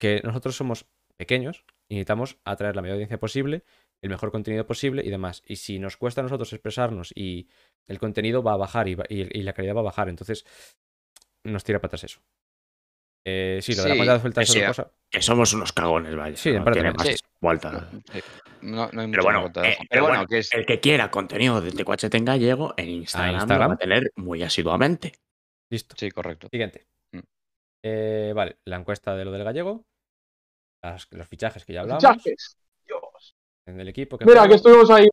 que nosotros somos pequeños y necesitamos atraer la mayor audiencia posible, el mejor contenido posible y demás. Y si nos cuesta a nosotros expresarnos y el contenido va a bajar y la calidad va a bajar, entonces nos tira para
atrás eso. Eh, sí, lo de la cuenta de es cosa. Que somos unos cagones, vale Sí, no, tiene más No, no hay pero, bueno, eh, pero, bueno, que es... el que quiera contenido de TQHT en gallego en Instagram, a tener muy asiduamente. Listo. Sí, correcto. Siguiente. Mm. Eh, vale, la encuesta de lo del gallego.
los fichajes que ya hablamos. Fichajes. Dios. En el equipo. Que Mira, que estuvimos ahí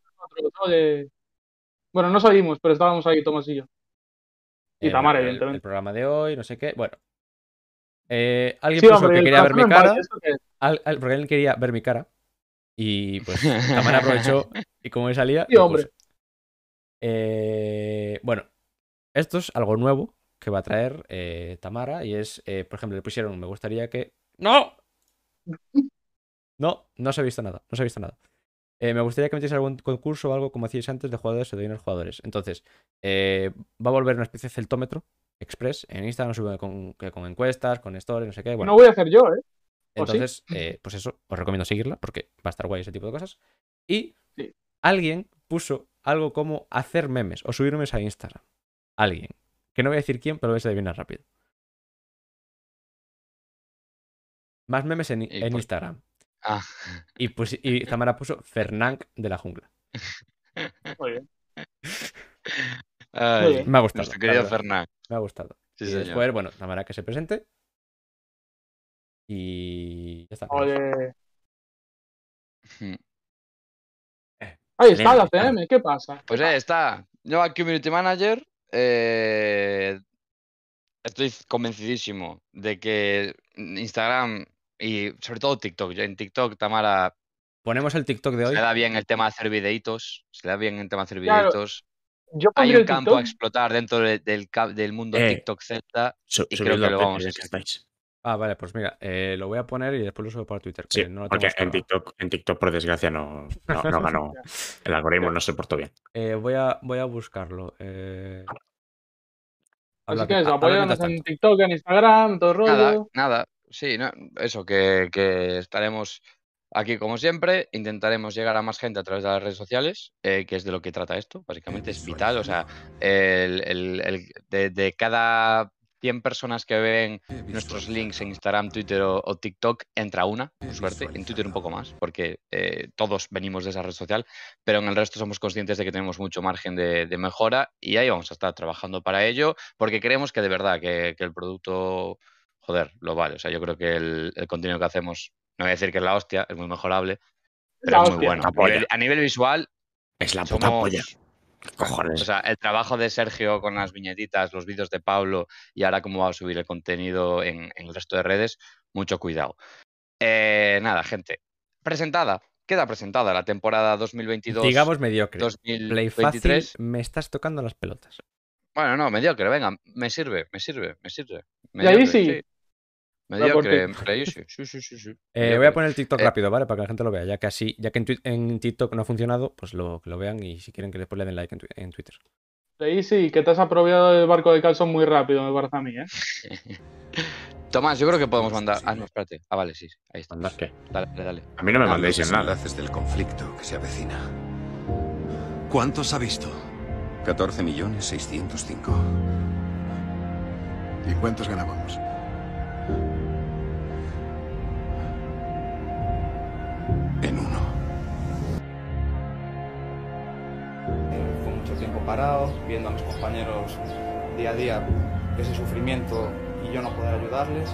Bueno, no salimos, pero estábamos ahí, Tomás y yo. Y Tamar, evidentemente.
El programa de hoy, no sé qué. Bueno, eh, alguien que quería ver mi cara. porque alguien quería ver mi cara.
Y pues Tamara
aprovechó y como me salía. hombre. Eh, bueno, esto es algo nuevo que va a traer eh, Tamara. Y es, por ejemplo, le pusieron, me gustaría que. ¡No! No, no se ha visto nada. No se ha visto nada. me gustaría que metierais algún concurso o algo como hacíais antes de jugadores o de los jugadores. Entonces, va a volver una especie de celtómetro Express. En Instagram sube con, encuestas, con stories, no sé qué. Bueno, no voy a hacer yo, ¿eh? Entonces, eh, pues eso, os recomiendo seguirla porque va a estar guay ese tipo de cosas. Y alguien puso algo como hacer memes o subir memes a Instagram. Alguien. Que no voy a decir quién, pero lo vais a adivinar rápido. Más memes en, pues, Instagram. Ah. Y, pues, y Tamara puso Fernán de la jungla.
Muy bien.
Me ha gustado. Nuestro querido Fernán. Me ha gustado. Sí, y después, bueno, Tamara que se presente. Y
ya está.
Ahí está la CM, ¿qué pasa? Pues ahí está. aquí Community Manager. Eh, estoy convencidísimo de que Instagram y sobre todo TikTok. En TikTok, Tamara. Ponemos el TikTok de hoy. Se da bien el tema de hacer videitos. Se da bien el tema de hacer videitos. Hay un campo a explotar dentro del, mundo eh,
TikTok Celta y creo que lo vamos a Ah, vale, pues mira, eh, lo voy a poner y después lo subo para Twitter. Sí, porque en
TikTok, por desgracia, no, no, ganó. El algoritmo no se portó bien.
Eh, voy, a, voy a buscarlo. Eh... Pues
Así que apoyarnos en TikTok, en Instagram, todo rollo. Nada,
nada. Sí, eso, que estaremos Aquí, como siempre, intentaremos llegar a más gente a través de las redes sociales, eh, que es de lo que trata esto. Básicamente es vital, o sea, de, cada 100 personas que ven nuestros links en Instagram, Twitter o, TikTok, entra una, por suerte. En Twitter un poco más, porque eh, todos venimos de esa red social, pero en el resto somos conscientes de que tenemos mucho margen de, mejora y ahí vamos a estar trabajando para ello, porque creemos que de verdad que, el producto joder, lo vale. O sea, yo creo que el contenido que hacemos no voy a decir que es la hostia, es muy mejorable, pero es muy bueno. A nivel, visual. Es la puta
polla. O
sea, el trabajo de Sergio con las viñetitas, los vídeos de Pablo y ahora cómo va a subir el contenido en, el resto de redes, mucho cuidado. Eh, nada, gente. Presentada. Queda presentada la temporada 2022. Digamos mediocre.
2023. Play me estás tocando las pelotas.
Bueno, no, mediocre, venga, me sirve, me sirve, me sirve. ahí sí. Mediocre sí, sí, sí,
eh, voy a pues, poner el TikTok eh. rápido, ¿vale? Para que la gente lo vea, ya que así, ya que en, en TikTok no ha funcionado, pues lo, que lo vean y si quieren que después le den like en, Twitter.
Sí, sí, que te has apropiado del barco de Calzón muy rápido, me parece a mí, ¿eh?
Tomás, yo creo que podemos mandar. Ah, no, espérate. Ah, vale, sí. Ahí está. qué? Dale,
dale, A mí no me ah, mandéis pues en nada. del conflicto que se avecina. ¿Cuántos ha visto? 14.605. ¿Y cuántos ganábamos?
en uno. Fue mucho tiempo parado, viendo a mis compañeros día a día ese sufrimiento y yo no poder ayudarles.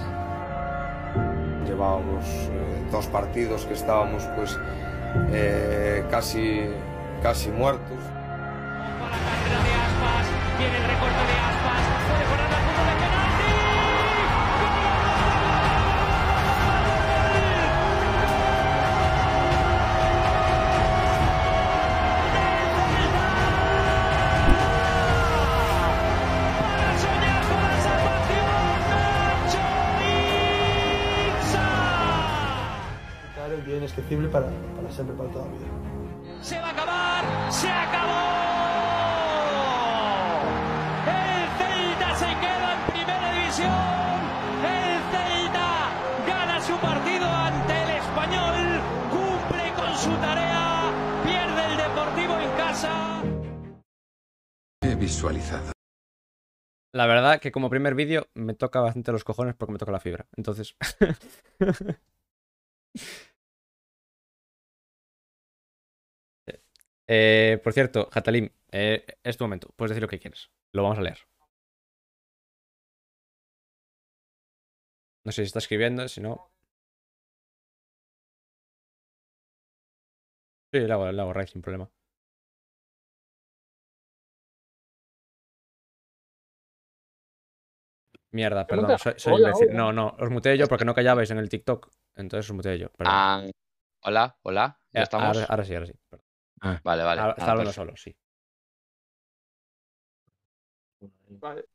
Llevábamos
eh, dos partidos que estábamos pues eh, casi, casi
muertos.
la de el
para, para siempre, para toda la vida. Se
va a acabar,
se acabó. El Celta se queda en primera división. El Celta gana su partido ante el español, cumple con su tarea, pierde el Deportivo en
casa. He visualizado.
La verdad que como primer vídeo me toca bastante los cojones porque me toca la fibra. Entonces...
Eh, por cierto, Jatalim, eh, es tu momento. Puedes decir lo que quieres. Lo vamos a leer. No sé si está escribiendo, si no. Sí, lo hago, lo hago sin problema.
Mierda, perdón, soy, No, no, os muteé yo porque no callabais en el TikTok. Entonces os muteé yo. Ah, hola, hola, ya eh, estamos. Ahora, sí, ahora sí. Ah, vale, vale. Está ah, pues... solo, sí.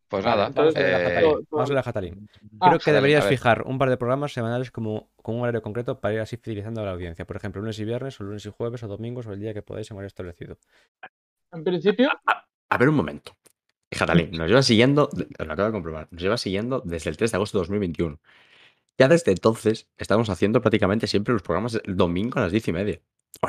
Pues nada, eh, eh, vamos, a la Jatarín.
Ah, Creo que deberías fijar un par de programas semanales como, con un horario concreto para ir así fidelizando a la audiencia. Por ejemplo, lunes y viernes, o lunes y jueves, o domingos, o el día que podáis en establecido.
En principio.
A, ver un momento. Jatalín nos lleva siguiendo, lo acabo de comprobar, nos lleva siguiendo desde el 3 de agosto de 2021. Ya desde entonces estamos haciendo prácticamente siempre los programas el domingo a las 10 y media.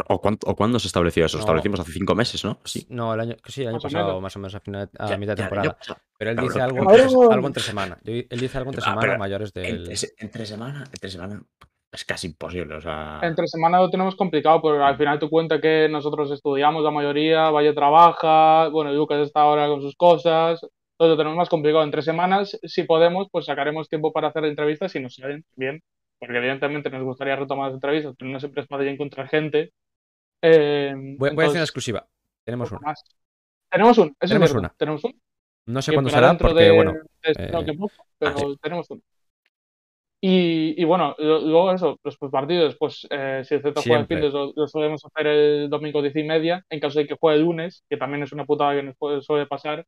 ¿O, cuándo se estableció eso? Establecimos hace cinco meses, ¿no? Sí.
No, el año, año pasado, más o menos a, final, a mitad de temporada. pero él dice algo, entre
ah, semana. él dice algo entre semana mayores de Entre, entre semana, entre semana es casi imposible. sea...
Entre semana lo tenemos complicado, porque al final tú cuenta que nosotros estudiamos la mayoría, Valle trabaja, bueno, Lucas está ahora con sus cosas, entonces lo tenemos más complicado. Entre semanas, si podemos, pues sacaremos tiempo para hacer entrevistas y nos salen bien porque evidentemente nos gustaría retomar las entrevistas, pero no siempre es fácil encontrar gente. Eh, voy, a hacer una exclusiva. Tenemos una. Tenemos, tenemos una. Tenemos una. No sé cuándo será, porque bueno. De, este eh... no, poco, ah, pero tenemos una. Y, bueno, luego eso, los partidos, pues eh, si el Z juega el fin, semana, lo, solemos hacer el domingo 10 y media, en caso de que juegue el lunes, que también es una putada que nos suele pasar,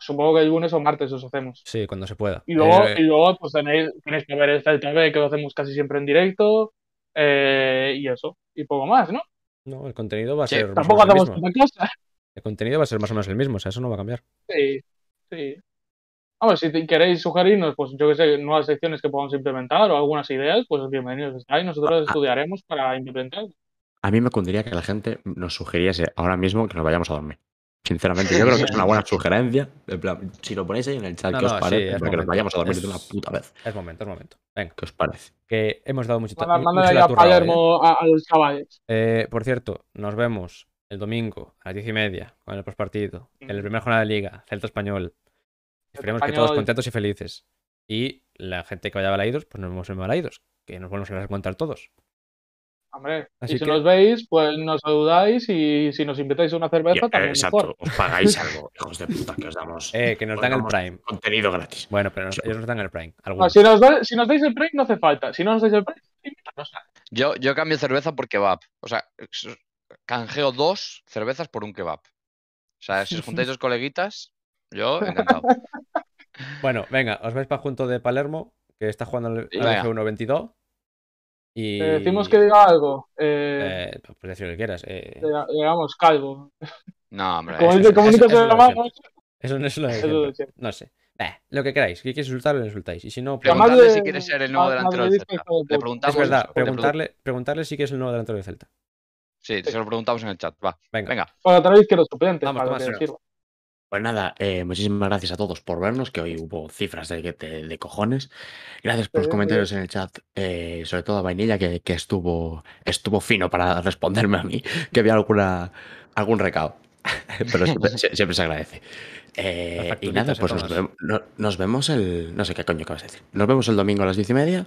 supongo que el lunes o martes los hacemos.
Sí, cuando se pueda. Y luego,
eh, pues tenéis, que ver el TV que lo hacemos casi siempre en directo eh, y eso, y poco más, ¿no? No,
el contenido va a ser. Tampoco hacemos tanta cosa. El contenido va a ser más o menos el mismo, o sea, eso no va a cambiar.
Sí, sí. Vamos, si queréis sugerirnos, pues yo que sé, nuevas secciones que podamos implementar o algunas ideas, pues bienvenidos estáis. Nosotros ah, ah. estudiaremos para implementar.
A mí me cundiría que la gente nos sugiriese ahora mismo que nos vayamos a dormir. Sinceramente, yo creo que es una buena sugerencia. si lo ponéis ahí en el chat, que os parece? que nos vayamos a dormir de una puta vez.
Es momento, es momento.
Venga. ¿Qué os parece?
Que hemos dado mucho tiempo. a Palermo
¿eh? a, los chavales.
Eh, por cierto, nos vemos el domingo a las diez y media con el postpartido. En la mm. primera jornada de Liga, Celta Español. Esperemos que todos contentos y felices. Y la gente que vaya a Balaidos, pues nos vemos en Balaidos. Que nos volvemos a encontrar
todos y si nos veis, pues nos saludáis y si nos invitáis una cerveza también. Exacto,
os pagáis algo, hijos de puta, que os damos. Eh, que nos dan el Prime. Contenido gratis. Bueno, pero ellos nos dan el Prime. si, nos
si, nos dais el Prime, no hace falta. Si no nos dais el Prime,
Yo, yo cambio cerveza por kebab. O sea, canjeo dos cervezas por un
kebab. O sea, si os juntáis dos
coleguitas, yo encantado.
bueno, venga, os vais para junto de Palermo, que está jugando el F1 22. Y... Eh, decimos que
diga algo. Eh...
eh pues, pues, decir lo que quieras. Eh...
Digamos, calvo.
No, hombre. Como eso, eso, eso no es lo de No sé. lo que queráis. Si quieres insultar, lo insultáis. Y si no, preguntarle si quieres ser el nuevo delantero del Celta. Le Es verdad, preguntarle, preguntarle si quieres el nuevo delantero del Celta. Sí,
se lo preguntamos en el chat. Va. Venga. Venga. Bueno,
vez que los
suplentes. Vamos,
pues nada, eh, muchísimas gracias a todos por vernos, que hoy hubo cifras de, de, cojones. Gracias por los comentarios en el chat, eh, sobre todo a Vainilla, que, estuvo, estuvo fino para responderme a mí, que había alguna, algún recado. Pero siempre, se agradece. Eh, y nada, pues nos, nos, vemos el. No sé qué coño que vas a decir. Nos vemos el domingo a las diez y media.